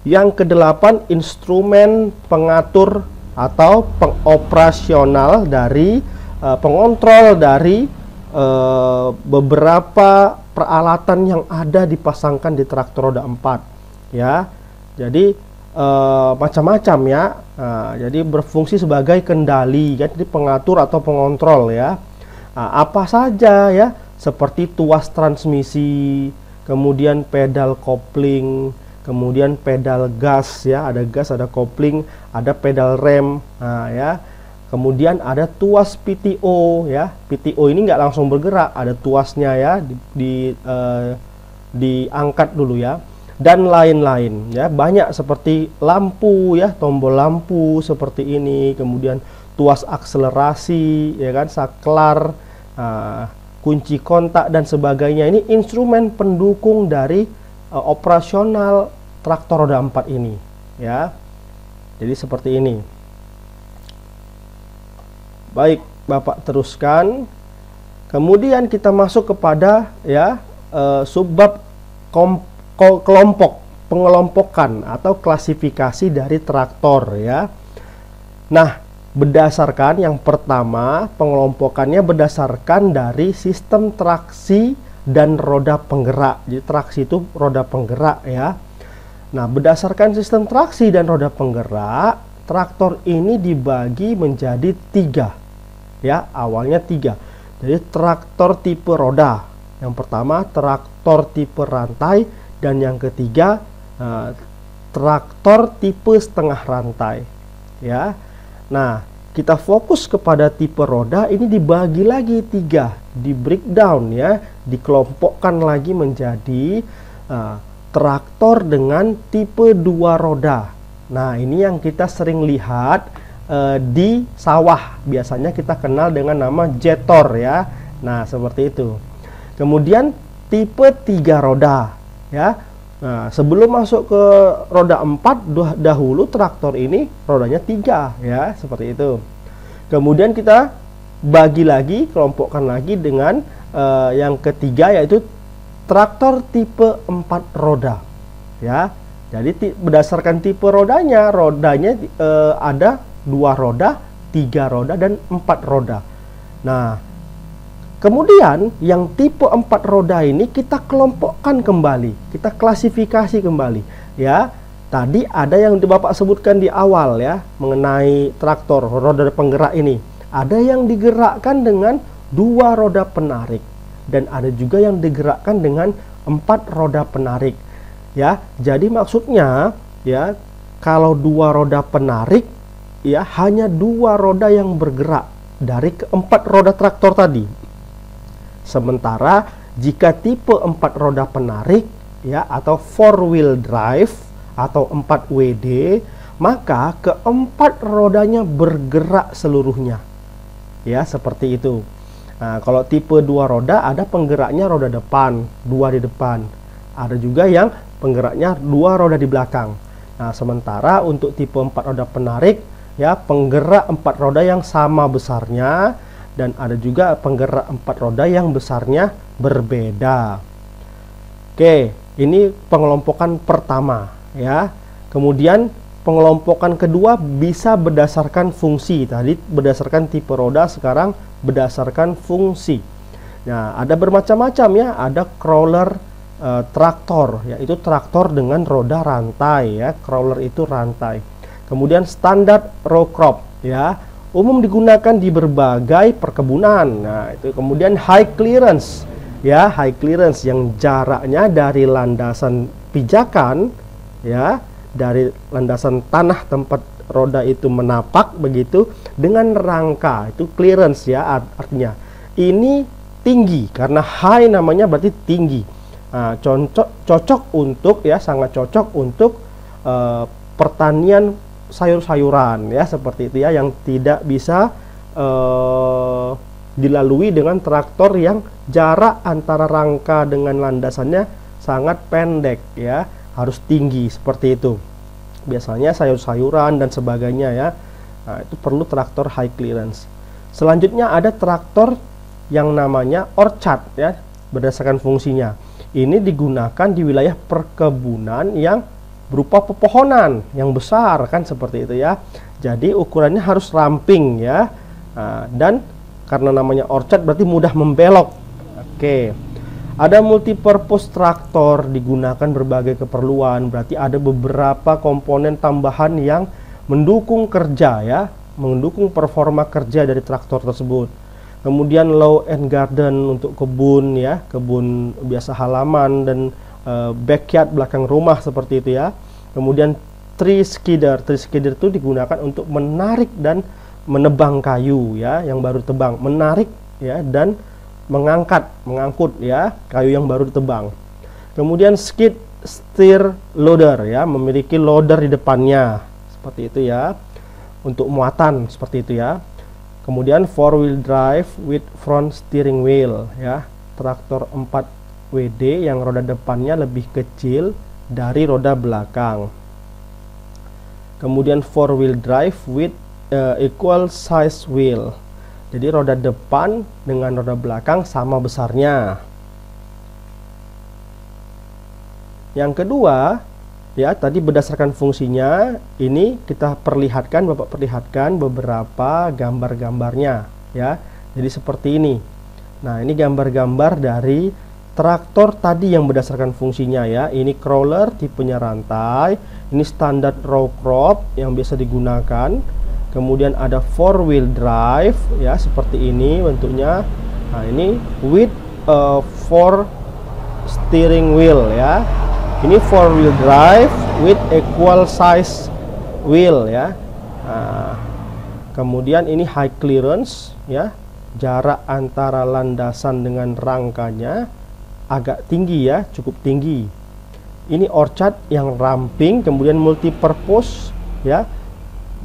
Speaker 1: Yang kedelapan instrumen pengatur atau pengoperasional dari uh, pengontrol dari uh, beberapa peralatan yang ada dipasangkan di traktor roda 4 ya. Jadi Eh, macam-macam ya. Nah, jadi berfungsi sebagai kendali, ya. jadi pengatur atau pengontrol ya. Nah, apa saja ya, seperti tuas transmisi, kemudian pedal kopling, kemudian pedal gas ya, ada gas, ada kopling, ada pedal rem, nah, ya. Kemudian ada tuas PTO ya, PTO ini nggak langsung bergerak, ada tuasnya ya di, di uh, diangkat dulu ya dan lain-lain ya banyak seperti lampu ya tombol lampu seperti ini kemudian tuas akselerasi ya kan saklar uh, kunci kontak dan sebagainya ini instrumen pendukung dari uh, operasional traktor roda 4 ini ya jadi seperti ini baik Bapak teruskan kemudian kita masuk kepada ya uh, subbab komp kelompok pengelompokan atau klasifikasi dari traktor ya. Nah, berdasarkan yang pertama pengelompokannya berdasarkan dari sistem traksi dan roda penggerak. Jadi traksi itu roda penggerak ya. Nah, berdasarkan sistem traksi dan roda penggerak, traktor ini dibagi menjadi tiga. Ya, awalnya tiga. Jadi traktor tipe roda. Yang pertama, traktor tipe rantai dan yang ketiga eh, traktor tipe setengah rantai ya nah kita fokus kepada tipe roda ini dibagi lagi tiga di breakdown ya dikelompokkan lagi menjadi eh, traktor dengan tipe dua roda nah ini yang kita sering lihat eh, di sawah biasanya kita kenal dengan nama jetor ya nah seperti itu kemudian tipe tiga roda ya Nah, sebelum masuk ke roda 4 dahulu traktor ini rodanya tiga ya, seperti itu. Kemudian kita bagi lagi, kelompokkan lagi dengan uh, yang ketiga yaitu traktor tipe 4 roda. Ya. Jadi berdasarkan tipe rodanya, rodanya uh, ada dua roda, tiga roda dan empat roda. Nah, Kemudian yang tipe empat roda ini kita kelompokkan kembali, kita klasifikasi kembali ya. Tadi ada yang Bapak sebutkan di awal ya mengenai traktor roda penggerak ini. Ada yang digerakkan dengan dua roda penarik dan ada juga yang digerakkan dengan empat roda penarik ya. Jadi maksudnya ya kalau dua roda penarik ya hanya dua roda yang bergerak dari keempat roda traktor tadi Sementara jika tipe 4 roda penarik ya atau four wheel drive atau 4 WD, maka keempat rodanya bergerak seluruhnya. Ya, seperti itu. Nah, kalau tipe dua roda ada penggeraknya roda depan, dua di depan. Ada juga yang penggeraknya dua roda di belakang. Nah, sementara untuk tipe empat roda penarik, ya penggerak empat roda yang sama besarnya dan ada juga penggerak empat roda yang besarnya berbeda. Oke, ini pengelompokan pertama ya. Kemudian pengelompokan kedua bisa berdasarkan fungsi. Tadi berdasarkan tipe roda, sekarang berdasarkan fungsi. Nah, ada bermacam-macam ya. Ada crawler e, traktor, yaitu traktor dengan roda rantai ya. Crawler itu rantai. Kemudian standar row crop ya umum digunakan di berbagai perkebunan. Nah, itu kemudian high clearance ya, high clearance yang jaraknya dari landasan pijakan ya, dari landasan tanah tempat roda itu menapak begitu dengan rangka itu clearance ya artinya ini tinggi karena high namanya berarti tinggi nah, cocok cocok untuk ya sangat cocok untuk uh, pertanian sayur-sayuran ya seperti itu ya yang tidak bisa uh, dilalui dengan traktor yang jarak antara rangka dengan landasannya sangat pendek ya harus tinggi seperti itu biasanya sayur-sayuran dan sebagainya ya nah, itu perlu traktor high clearance selanjutnya ada traktor yang namanya orchard ya berdasarkan fungsinya ini digunakan di wilayah perkebunan yang berupa pepohonan yang besar kan seperti itu ya. Jadi ukurannya harus ramping ya. Nah, dan karena namanya orchard berarti mudah membelok. Oke. Okay. Ada multipurpose traktor digunakan berbagai keperluan, berarti ada beberapa komponen tambahan yang mendukung kerja ya, mendukung performa kerja dari traktor tersebut. Kemudian low end garden untuk kebun ya, kebun biasa halaman dan Eh, backyard belakang rumah seperti itu ya. Kemudian tree skidder, tree skidder itu digunakan untuk menarik dan menebang kayu ya yang baru tebang, menarik ya dan mengangkat, mengangkut ya kayu yang baru ditebang. Kemudian skid steer loader ya memiliki loader di depannya seperti itu ya untuk muatan seperti itu ya. Kemudian four wheel drive with front steering wheel ya. Traktor empat WD yang roda depannya lebih kecil dari roda belakang. Kemudian four wheel drive with uh, eh, equal size wheel. Jadi roda depan dengan roda belakang sama besarnya. Yang kedua, ya tadi berdasarkan fungsinya ini kita perlihatkan Bapak perlihatkan beberapa gambar-gambarnya ya. Jadi seperti ini. Nah, ini gambar-gambar dari Traktor tadi yang berdasarkan fungsinya ya, ini crawler tipenya rantai, ini standar row crop yang biasa digunakan. Kemudian ada four wheel drive ya seperti ini bentuknya. Nah, ini with a four steering wheel ya. Ini four wheel drive with equal size wheel ya. Nah, kemudian ini high clearance ya, jarak antara landasan dengan rangkanya agak tinggi ya, cukup tinggi. Ini orchard yang ramping kemudian multipurpose ya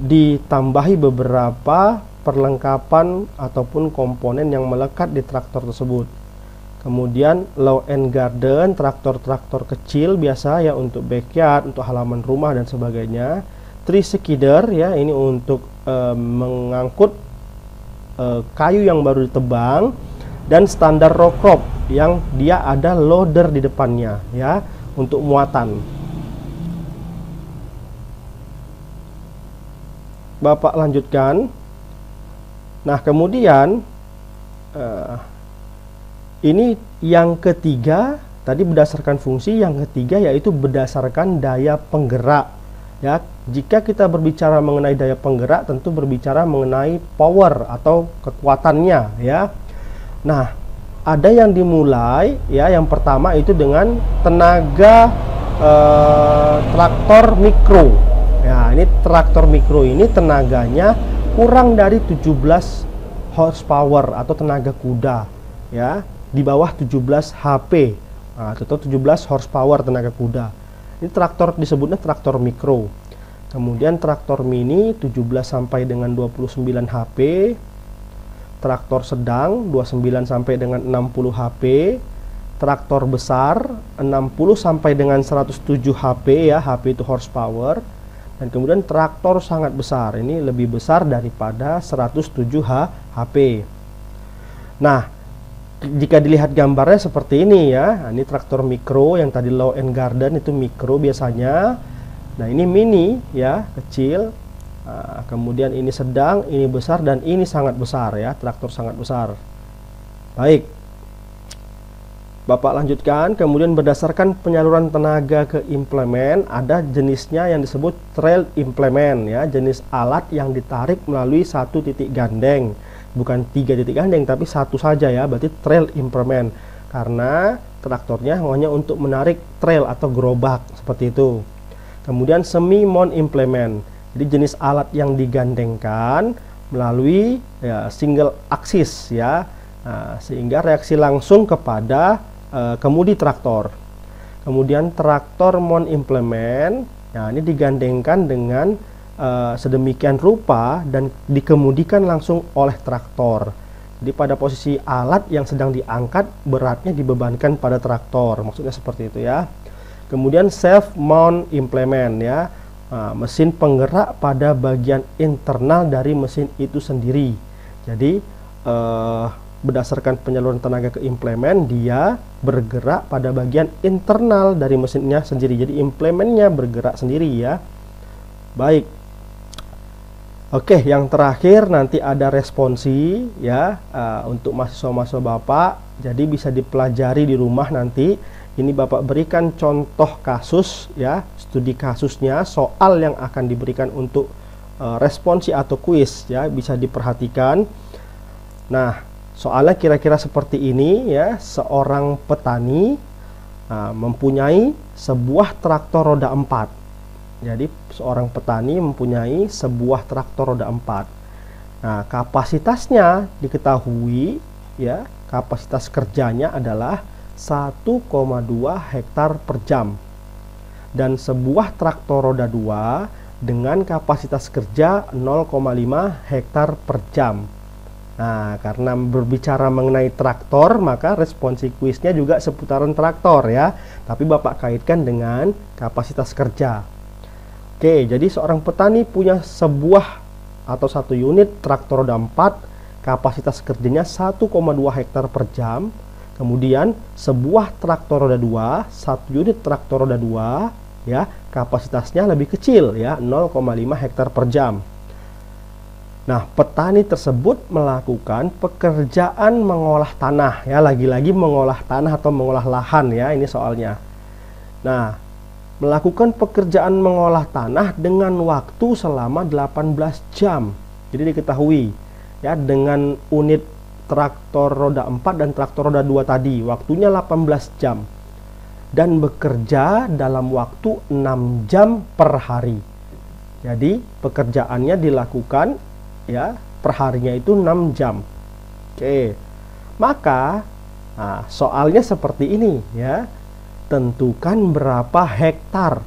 Speaker 1: ditambahi beberapa perlengkapan ataupun komponen yang melekat di traktor tersebut. Kemudian low end garden, traktor-traktor kecil biasa ya untuk backyard, untuk halaman rumah dan sebagainya. Tree skidder ya ini untuk e, mengangkut e, kayu yang baru ditebang dan standar row crop yang dia ada loader di depannya ya untuk muatan. Bapak lanjutkan. Nah, kemudian uh, ini yang ketiga tadi berdasarkan fungsi, yang ketiga yaitu berdasarkan daya penggerak. Ya, jika kita berbicara mengenai daya penggerak tentu berbicara mengenai power atau kekuatannya ya. Nah, ada yang dimulai ya yang pertama itu dengan tenaga eh, traktor mikro. Ya, ini traktor mikro ini tenaganya kurang dari 17 horsepower atau tenaga kuda ya, di bawah 17 HP atau 17 horsepower tenaga kuda. Ini traktor disebutnya traktor mikro. Kemudian traktor mini 17 sampai dengan 29 HP, traktor sedang 29 sampai dengan 60 HP, traktor besar 60 sampai dengan 107 HP ya, HP itu horsepower. Dan kemudian traktor sangat besar, ini lebih besar daripada 107 HP. Nah, jika dilihat gambarnya seperti ini ya. Nah, ini traktor mikro yang tadi low end garden itu mikro biasanya. Nah, ini mini ya, kecil. Nah, kemudian ini sedang, ini besar dan ini sangat besar ya, traktor sangat besar. Baik. Bapak lanjutkan, kemudian berdasarkan penyaluran tenaga ke implement ada jenisnya yang disebut trail implement ya, jenis alat yang ditarik melalui satu titik gandeng. Bukan tiga titik gandeng, tapi satu saja ya, berarti trail implement. Karena traktornya hanya untuk menarik trail atau gerobak, seperti itu. Kemudian semi mount implement jadi jenis alat yang digandengkan melalui ya, single axis ya, nah, sehingga reaksi langsung kepada uh, kemudi traktor. Kemudian traktor mount implement, ya, nah, ini digandengkan dengan uh, sedemikian rupa dan dikemudikan langsung oleh traktor. Jadi pada posisi alat yang sedang diangkat beratnya dibebankan pada traktor, maksudnya seperti itu ya. Kemudian self mount implement ya. Nah, mesin penggerak pada bagian internal dari mesin itu sendiri. Jadi eh, berdasarkan penyaluran tenaga ke implement, dia bergerak pada bagian internal dari mesinnya sendiri. Jadi implementnya bergerak sendiri ya. Baik. Oke, yang terakhir nanti ada responsi ya eh, untuk mahasiswa-mahasiswa bapak. Jadi bisa dipelajari di rumah nanti. Ini bapak berikan contoh kasus ya studi kasusnya, soal yang akan diberikan untuk uh, eh, responsi atau kuis ya bisa diperhatikan. Nah, soalnya kira-kira seperti ini ya, seorang petani uh, mempunyai sebuah traktor roda 4. Jadi seorang petani mempunyai sebuah traktor roda 4. Nah, kapasitasnya diketahui ya, kapasitas kerjanya adalah 1,2 hektar per jam dan sebuah traktor roda 2 dengan kapasitas kerja 0,5 hektar per jam. Nah, karena berbicara mengenai traktor, maka responsi kuisnya juga seputaran traktor ya. Tapi Bapak kaitkan dengan kapasitas kerja. Oke, jadi seorang petani punya sebuah atau satu unit traktor roda 4, kapasitas kerjanya 1,2 hektar per jam. Kemudian sebuah traktor roda 2, satu unit traktor roda 2 ya kapasitasnya lebih kecil ya 0,5 hektar per jam Nah, petani tersebut melakukan pekerjaan mengolah tanah ya, lagi-lagi mengolah tanah atau mengolah lahan ya, ini soalnya. Nah, melakukan pekerjaan mengolah tanah dengan waktu selama 18 jam. Jadi diketahui ya dengan unit traktor roda 4 dan traktor roda 2 tadi, waktunya 18 jam dan bekerja dalam waktu 6 jam per hari. Jadi pekerjaannya dilakukan ya perharinya itu 6 jam. Oke. Maka nah, soalnya seperti ini ya. Tentukan berapa hektar.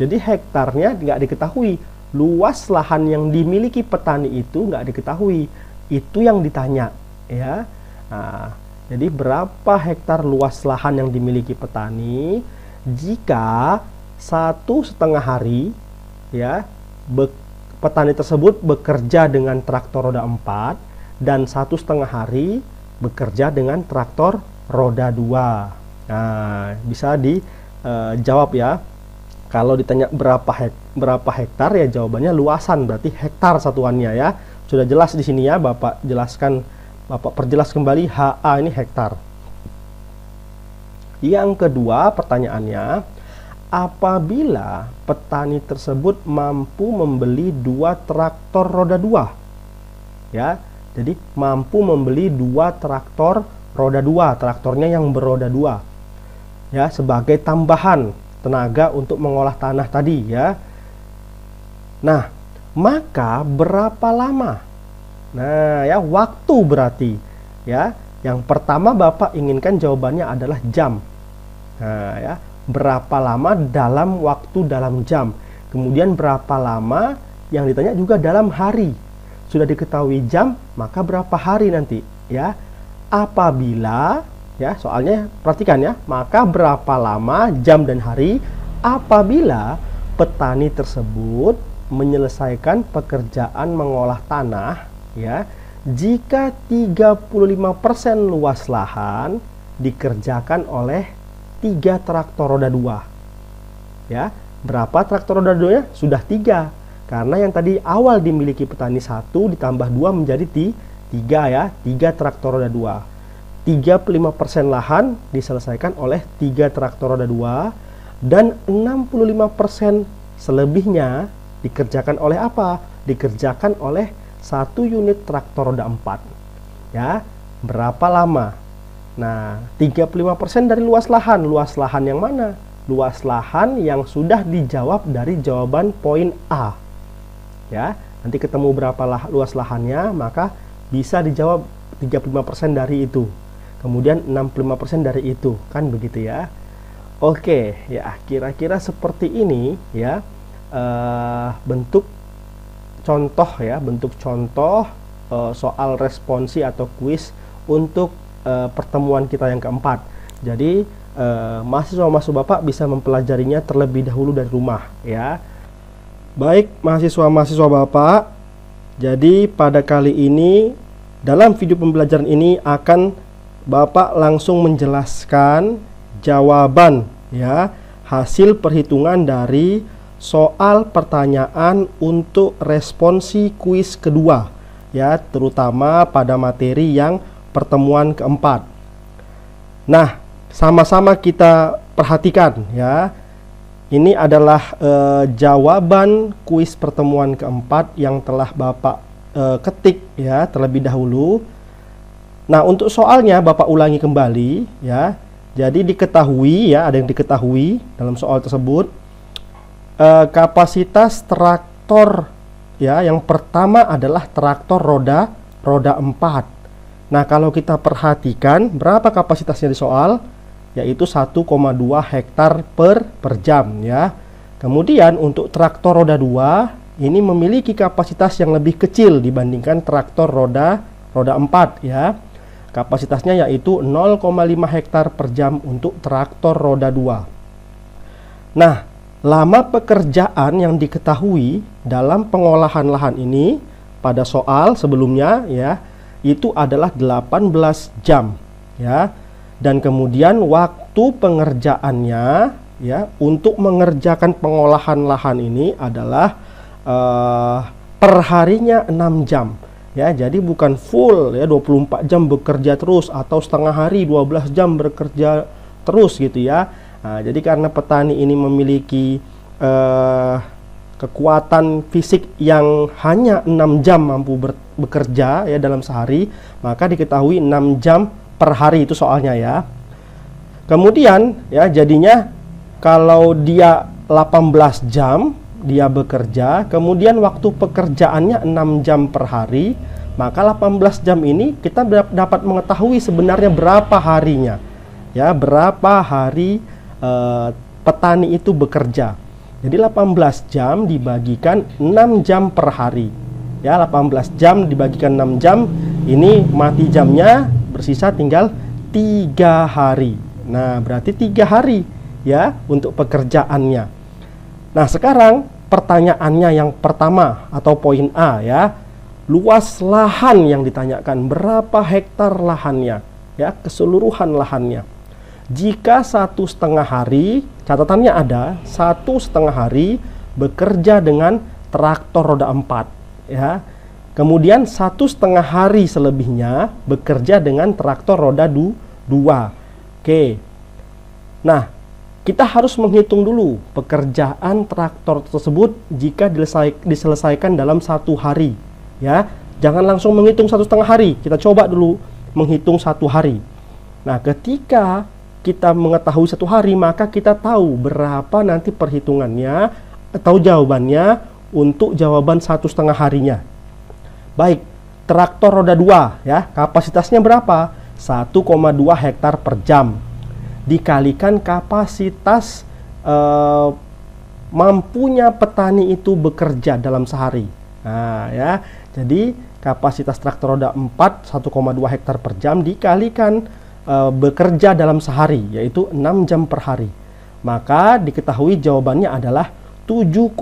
Speaker 1: Jadi hektarnya nggak diketahui. Luas lahan yang dimiliki petani itu nggak diketahui. Itu yang ditanya ya. Nah, jadi berapa hektar luas lahan yang dimiliki petani jika satu setengah hari ya be, petani tersebut bekerja dengan traktor roda 4 dan satu setengah hari bekerja dengan traktor roda 2. Nah, bisa dijawab eh, e, ya. Kalau ditanya berapa hek, berapa hektar ya jawabannya luasan berarti hektar satuannya ya. Sudah jelas di sini ya Bapak jelaskan Bapak perjelas kembali HA ini hektar. Yang kedua, pertanyaannya, apabila petani tersebut mampu membeli dua traktor roda dua, ya, jadi mampu membeli dua traktor roda dua, traktornya yang beroda dua, ya, sebagai tambahan tenaga untuk mengolah tanah tadi, ya. Nah, maka berapa lama Nah, ya waktu berarti ya. Yang pertama Bapak inginkan jawabannya adalah jam. Nah, ya, berapa lama dalam waktu dalam jam. Kemudian berapa lama yang ditanya juga dalam hari. Sudah diketahui jam, maka berapa hari nanti, ya. Apabila ya, soalnya perhatikan ya, maka berapa lama jam dan hari apabila petani tersebut menyelesaikan pekerjaan mengolah tanah ya jika 35% luas lahan dikerjakan oleh tiga traktor roda dua ya berapa traktor roda dua ya? sudah tiga karena yang tadi awal dimiliki petani satu ditambah dua menjadi tiga ya tiga traktor roda dua 35% lahan diselesaikan oleh tiga traktor roda dua dan 65% selebihnya dikerjakan oleh apa? Dikerjakan oleh satu unit traktor roda 4 ya berapa lama nah 35% dari luas lahan luas lahan yang mana luas lahan yang sudah dijawab dari jawaban poin A ya nanti ketemu berapa lah, luas lahannya maka bisa dijawab 35% dari itu kemudian 65% dari itu kan begitu ya oke ya kira-kira seperti ini ya uh, bentuk contoh ya bentuk contoh uh, soal responsi atau kuis untuk uh, pertemuan kita yang keempat jadi uh, mahasiswa mahasiswa bapak bisa mempelajarinya terlebih dahulu dari rumah ya baik mahasiswa mahasiswa bapak jadi pada kali ini dalam video pembelajaran ini akan bapak langsung menjelaskan jawaban ya hasil perhitungan dari soal pertanyaan untuk responsi kuis kedua ya, terutama pada materi yang pertemuan keempat. Nah, sama-sama kita perhatikan ya. Ini adalah e, jawaban kuis pertemuan keempat yang telah Bapak e, ketik ya terlebih dahulu. Nah, untuk soalnya Bapak ulangi kembali ya. Jadi diketahui ya, ada yang diketahui dalam soal tersebut uh, kapasitas traktor ya yang pertama adalah traktor roda roda 4 nah kalau kita perhatikan berapa kapasitasnya di soal yaitu 1,2 hektar per per jam ya kemudian untuk traktor roda 2 ini memiliki kapasitas yang lebih kecil dibandingkan traktor roda roda 4 ya kapasitasnya yaitu 0,5 hektar per jam untuk traktor roda 2 nah Lama pekerjaan yang diketahui dalam pengolahan lahan ini pada soal sebelumnya ya itu adalah 18 jam ya dan kemudian waktu pengerjaannya ya untuk mengerjakan pengolahan lahan ini adalah uh, perharinya 6 jam ya jadi bukan full ya 24 jam bekerja terus atau setengah hari 12 jam bekerja terus gitu ya Nah, jadi karena petani ini memiliki uh, kekuatan fisik yang hanya 6 jam mampu ber, bekerja ya dalam sehari, maka diketahui 6 jam per hari itu soalnya ya. Kemudian ya jadinya kalau dia 18 jam dia bekerja, kemudian waktu pekerjaannya 6 jam per hari, maka 18 jam ini kita dapat mengetahui sebenarnya berapa harinya. Ya, berapa hari Eh, petani itu bekerja. Jadi 18 jam dibagikan 6 jam per hari. Ya, 18 jam dibagikan 6 jam, ini mati jamnya bersisa tinggal 3 hari. Nah, berarti 3 hari ya untuk pekerjaannya. Nah, sekarang pertanyaannya yang pertama atau poin A ya. Luas lahan yang ditanyakan berapa hektar lahannya? Ya, keseluruhan lahannya jika satu setengah hari catatannya ada satu setengah hari bekerja dengan traktor roda empat ya kemudian satu setengah hari selebihnya bekerja dengan traktor roda du dua oke nah kita harus menghitung dulu pekerjaan traktor tersebut jika diselesaikan dalam satu hari ya jangan langsung menghitung satu setengah hari kita coba dulu menghitung satu hari nah ketika kita mengetahui satu hari, maka kita tahu berapa nanti perhitungannya atau jawabannya untuk jawaban satu setengah harinya. Baik, traktor roda 2 ya, kapasitasnya berapa? 1,2 hektar per jam. Dikalikan kapasitas eh, mampunya petani itu bekerja dalam sehari. Nah, ya. Jadi kapasitas traktor roda 4 1,2 hektar per jam dikalikan Eh, bekerja dalam sehari, yaitu 6 jam per hari. Maka diketahui jawabannya adalah 7,2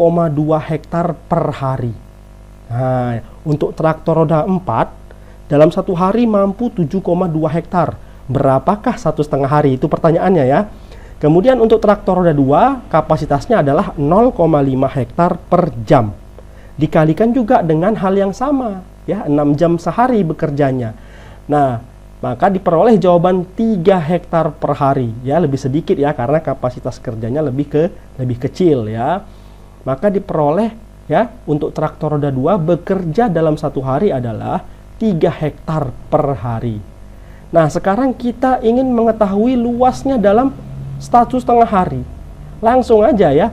Speaker 1: hektar per hari. Nah, untuk traktor roda 4, dalam satu hari mampu 7,2 hektar. Berapakah satu setengah hari? Itu pertanyaannya ya. Kemudian untuk traktor roda 2, kapasitasnya adalah 0,5 hektar per jam. Dikalikan juga dengan hal yang sama, ya 6 jam sehari bekerjanya. Nah, maka diperoleh jawaban 3 hektar per hari ya lebih sedikit ya karena kapasitas kerjanya lebih ke lebih kecil ya maka diperoleh ya untuk traktor roda 2 bekerja dalam satu hari adalah 3 hektar per hari nah sekarang kita ingin mengetahui luasnya dalam status tengah hari langsung aja ya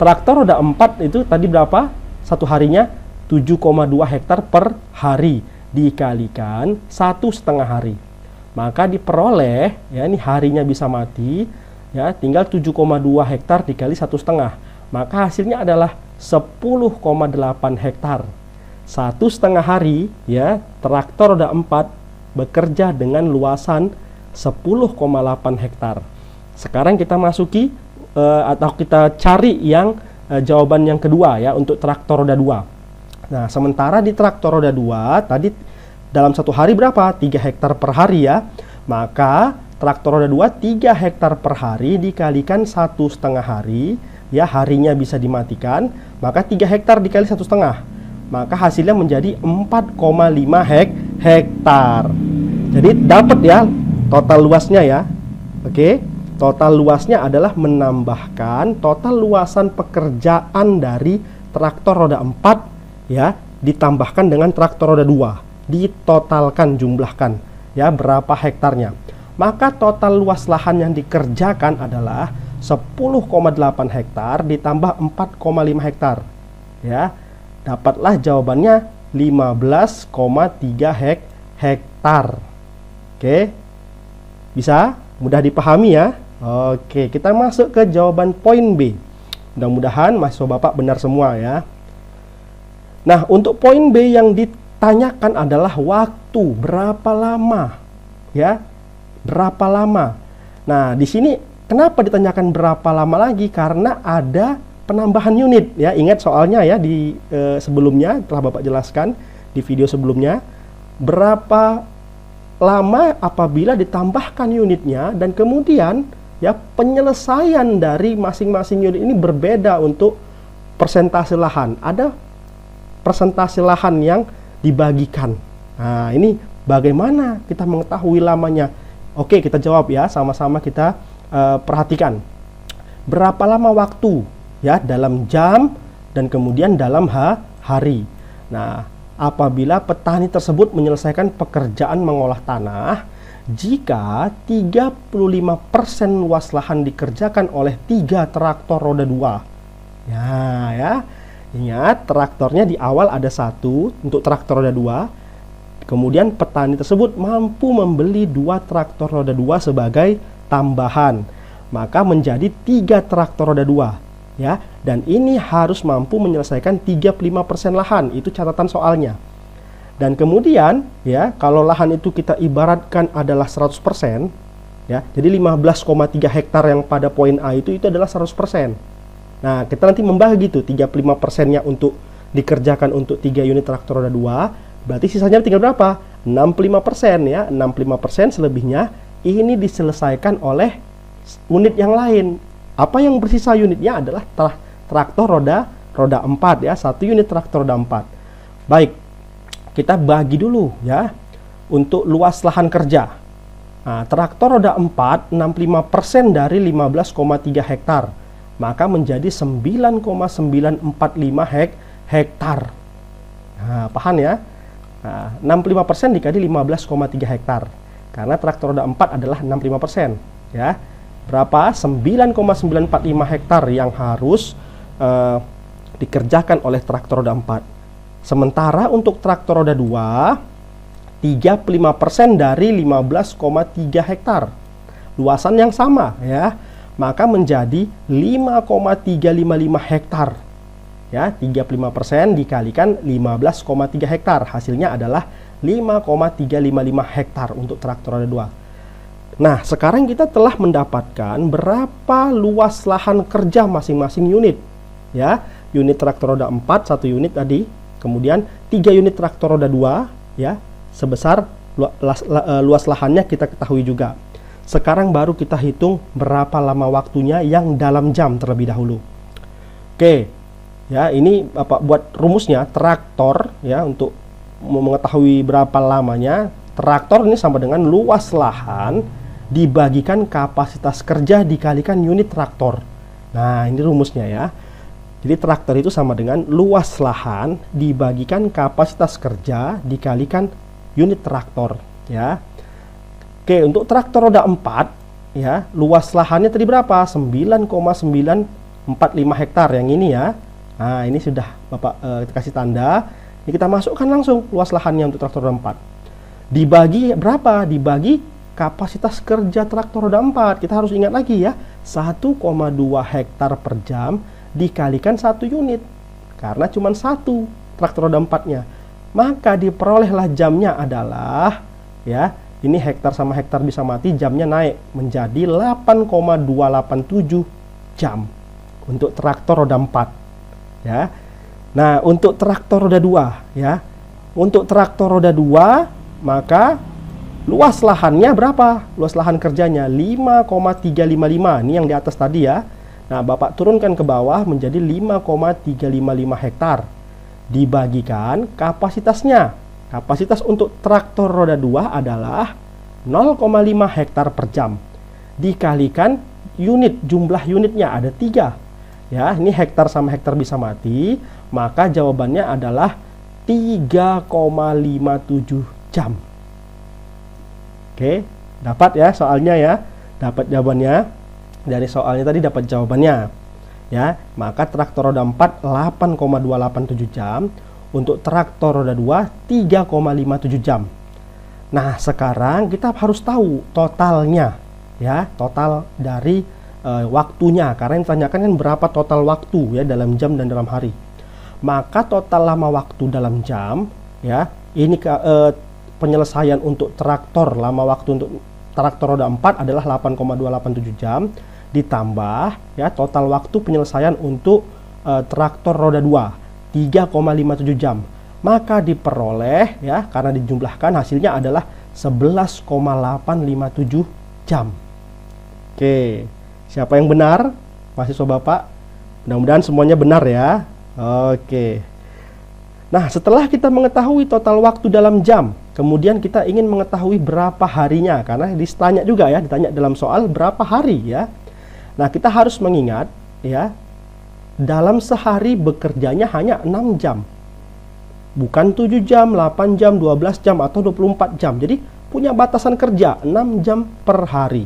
Speaker 1: traktor roda 4 itu tadi berapa satu harinya 7,2 hektar per hari dikalikan satu setengah hari maka diperoleh ya ini harinya bisa mati ya tinggal 7,2 hektar dikali satu setengah maka hasilnya adalah 10,8 hektar satu setengah hari ya traktor roda 4 bekerja dengan luasan 10,8 hektar sekarang kita masuki eh, atau kita cari yang uh, jawaban yang kedua ya untuk traktor roda 2 nah sementara di traktor roda 2 tadi dalam satu hari berapa? 3 hektar per hari ya. Maka traktor roda 2 3 hektar per hari dikalikan satu setengah hari ya harinya bisa dimatikan maka 3 hektar dikali satu setengah maka hasilnya menjadi 4,5 hek hektar jadi dapat ya total luasnya ya oke okay? total luasnya adalah menambahkan total luasan pekerjaan dari traktor roda 4 ya ditambahkan dengan traktor roda 2 ditotalkan jumlahkan ya berapa hektarnya. Maka total luas lahan yang dikerjakan adalah 10,8 hektar ditambah 4,5 hektar. Ya. Dapatlah jawabannya 15,3 hek hektar. Oke. Bisa? Mudah dipahami ya? Oke, kita masuk ke jawaban poin B. Mudah-mudahan mahasiswa Bapak benar semua ya. Nah, untuk poin B yang di tanyakan adalah waktu berapa lama ya berapa lama nah di sini kenapa ditanyakan berapa lama lagi karena ada penambahan unit ya ingat soalnya ya di e, sebelumnya telah bapak jelaskan di video sebelumnya berapa lama apabila ditambahkan unitnya dan kemudian ya penyelesaian dari masing-masing unit ini berbeda untuk persentase lahan ada persentase lahan yang dibagikan. Nah, ini bagaimana kita mengetahui lamanya? Oke, kita jawab ya, sama-sama kita uh, perhatikan. Berapa lama waktu ya dalam jam dan kemudian dalam ha hari. Nah, apabila petani tersebut menyelesaikan pekerjaan mengolah tanah, jika 35% luas lahan dikerjakan oleh tiga traktor roda dua. Ya, ya. Ingat, traktornya di awal ada satu, untuk traktor roda dua. Kemudian petani tersebut mampu membeli dua traktor roda dua sebagai tambahan. Maka menjadi tiga traktor roda dua. Ya, dan ini harus mampu menyelesaikan 35% lahan, itu catatan soalnya. Dan kemudian, ya, kalau lahan itu kita ibaratkan adalah 100%, ya, jadi 15,3 hektar yang pada poin A itu itu adalah 100%. Nah, kita nanti membagi tuh 35 persennya untuk dikerjakan untuk 3 unit traktor roda 2, berarti sisanya tinggal berapa? 65 persen ya, 65 persen selebihnya ini diselesaikan oleh unit yang lain. Apa yang bersisa unitnya adalah telah traktor roda roda 4 ya, satu unit traktor roda 4. Baik, kita bagi dulu ya untuk luas lahan kerja. Nah, traktor roda 4 65% dari 15,3 hektar maka menjadi 9,945 hek hektar. Nah, paham ya? Nah, 65% dikali 15,3 hektar. Karena traktor roda 4 adalah 65%, ya. Berapa? 9,945 hektar yang harus uh, dikerjakan oleh traktor roda 4. Sementara untuk traktor roda 2 35% dari 15,3 hektar. Luasan yang sama ya maka menjadi 5,355 hektar. Ya, 35% dikalikan 15,3 hektar. Hasilnya adalah 5,355 hektar untuk traktor roda 2. Nah, sekarang kita telah mendapatkan berapa luas lahan kerja masing-masing unit. Ya, unit traktor roda 4 satu unit tadi, kemudian 3 unit traktor roda 2 ya, sebesar luas, eh, luas lahannya kita ketahui juga. Sekarang baru kita hitung berapa lama waktunya yang dalam jam terlebih dahulu. Oke, ya ini apa buat rumusnya traktor ya untuk mengetahui berapa lamanya traktor ini sama dengan luas lahan dibagikan kapasitas kerja dikalikan unit traktor. Nah, ini rumusnya ya. Jadi traktor itu sama dengan luas lahan dibagikan kapasitas kerja dikalikan unit traktor ya. Oke, untuk traktor roda 4 ya, luas lahannya tadi berapa? 9,945 hektar yang ini ya. Nah, ini sudah Bapak eh, kita kasih tanda. Ini kita masukkan langsung luas lahannya untuk traktor roda 4. Dibagi berapa? Dibagi kapasitas kerja traktor roda 4. Kita harus ingat lagi ya, 1,2 hektar per jam dikalikan satu unit. Karena cuma satu traktor roda 4-nya. Maka diperolehlah jamnya adalah ya ini hektar sama hektar bisa mati jamnya naik menjadi 8,287 jam untuk traktor roda 4 ya. Nah, untuk traktor roda 2 ya. Untuk traktor roda 2 maka luas lahannya berapa? Luas lahan kerjanya 5,355. Ini yang di atas tadi ya. Nah, Bapak turunkan ke bawah menjadi 5,355 hektar. Dibagikan kapasitasnya Kapasitas untuk traktor roda 2 adalah 0,5 hektar per jam. Dikalikan unit, jumlah unitnya ada tiga Ya, ini hektar sama hektar bisa mati, maka jawabannya adalah 3,57 jam. Oke, dapat ya soalnya ya. Dapat jawabannya. Dari soalnya tadi dapat jawabannya. Ya, maka traktor roda 4 8,287 jam, untuk traktor roda 2 3,57 jam. Nah, sekarang kita harus tahu totalnya ya, total dari e, waktunya karena yang ditanyakan kan berapa total waktu ya dalam jam dan dalam hari. Maka total lama waktu dalam jam ya, ini ke, e, penyelesaian untuk traktor lama waktu untuk traktor roda 4 adalah 8,287 jam ditambah ya total waktu penyelesaian untuk e, traktor roda 2 3,57 jam. Maka diperoleh ya karena dijumlahkan hasilnya adalah 11,857 jam. Oke, siapa yang benar? Mahasiswa Bapak? Mudah-mudahan semuanya benar ya. Oke. Nah, setelah kita mengetahui total waktu dalam jam, kemudian kita ingin mengetahui berapa harinya karena ditanya juga ya, ditanya dalam soal berapa hari ya. Nah, kita harus mengingat ya dalam sehari bekerjanya hanya 6 jam. Bukan 7 jam, 8 jam, 12 jam, atau 24 jam. Jadi punya batasan kerja 6 jam per hari.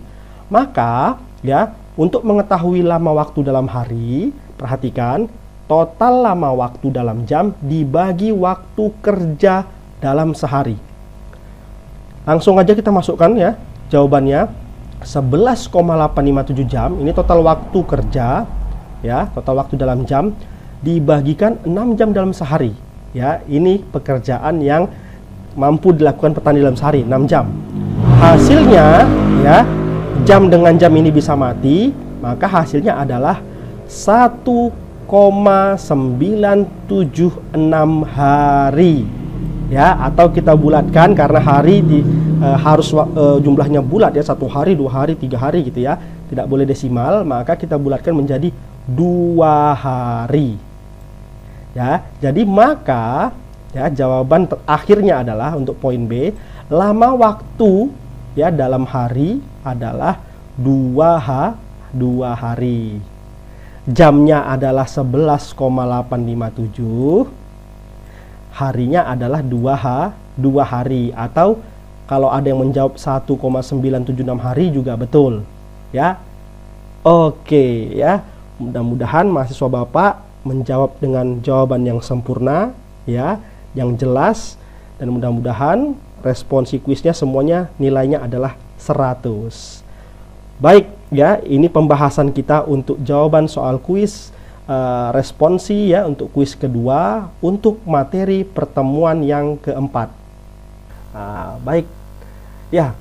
Speaker 1: Maka ya untuk mengetahui lama waktu dalam hari, perhatikan total lama waktu dalam jam dibagi waktu kerja dalam sehari. Langsung aja kita masukkan ya jawabannya 11,857 jam ini total waktu kerja ya total waktu dalam jam dibagikan 6 jam dalam sehari ya ini pekerjaan yang mampu dilakukan petani dalam sehari 6 jam hasilnya ya jam dengan jam ini bisa mati maka hasilnya adalah 1,976 hari ya atau kita bulatkan karena hari di e, harus e, jumlahnya bulat ya satu hari dua hari tiga hari gitu ya tidak boleh desimal maka kita bulatkan menjadi dua hari. Ya, jadi maka ya jawaban terakhirnya adalah untuk poin B, lama waktu ya dalam hari adalah dua h dua hari. Jamnya adalah 11,857. Harinya adalah 2H 2 hari atau kalau ada yang menjawab 1,976 hari juga betul ya oke ya Mudah-mudahan mahasiswa Bapak menjawab dengan jawaban yang sempurna, ya, yang jelas, dan mudah-mudahan responsi kuisnya semuanya nilainya adalah 100. Baik, ya, ini pembahasan kita untuk jawaban soal kuis uh, responsi ya untuk kuis kedua untuk materi pertemuan yang keempat. Uh, baik, ya,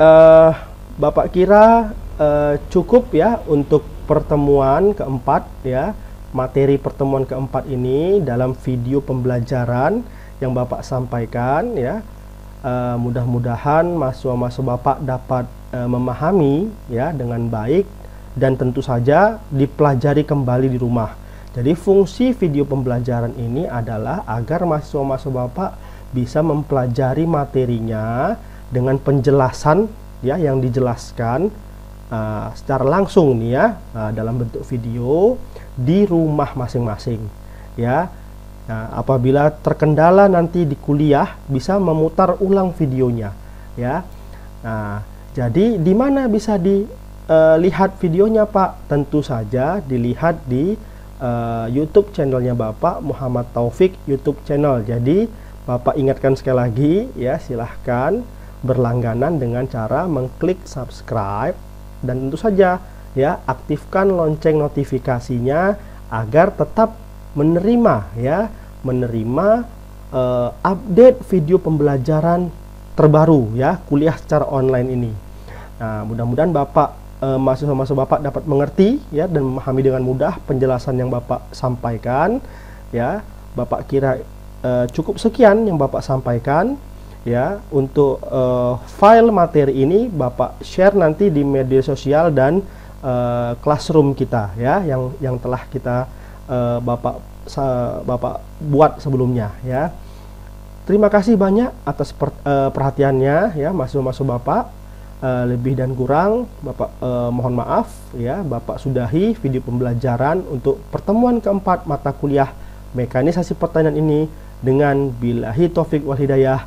Speaker 1: uh, Bapak kira uh, cukup ya untuk pertemuan keempat ya materi pertemuan keempat ini dalam video pembelajaran yang Bapak sampaikan ya uh, mudah-mudahan mahasiswa-mahasiswa Bapak dapat uh, memahami ya dengan baik dan tentu saja dipelajari kembali di rumah. Jadi fungsi video pembelajaran ini adalah agar mahasiswa-mahasiswa Bapak bisa mempelajari materinya dengan penjelasan ya yang dijelaskan Ah, secara langsung nih ya uh, dalam bentuk video di rumah masing-masing ya nah, apabila terkendala nanti di kuliah bisa memutar ulang videonya ya nah, jadi di mana bisa dilihat eh, uh, videonya Pak tentu saja dilihat di uh, YouTube channelnya Bapak Muhammad Taufik YouTube channel jadi Bapak ingatkan sekali lagi ya silahkan berlangganan dengan cara mengklik subscribe dan tentu saja ya aktifkan lonceng notifikasinya agar tetap menerima ya menerima uh, update video pembelajaran terbaru ya kuliah secara online ini. Nah, mudah-mudahan Bapak eh, mahasiswa-mahasiswa Bapak dapat mengerti ya dan memahami dengan mudah penjelasan yang Bapak sampaikan ya. Bapak kira uh, cukup sekian yang Bapak sampaikan ya untuk uh, file materi ini Bapak share nanti di media sosial dan uh, classroom kita ya yang yang telah kita uh, Bapak sa, Bapak buat sebelumnya ya. Terima kasih banyak atas per, uh, perhatiannya ya masuk-masuk Bapak uh, lebih dan kurang Bapak uh, mohon maaf ya Bapak sudahi video pembelajaran untuk pertemuan keempat mata kuliah mekanisasi pertanian ini dengan bilahi taufik wal hidayah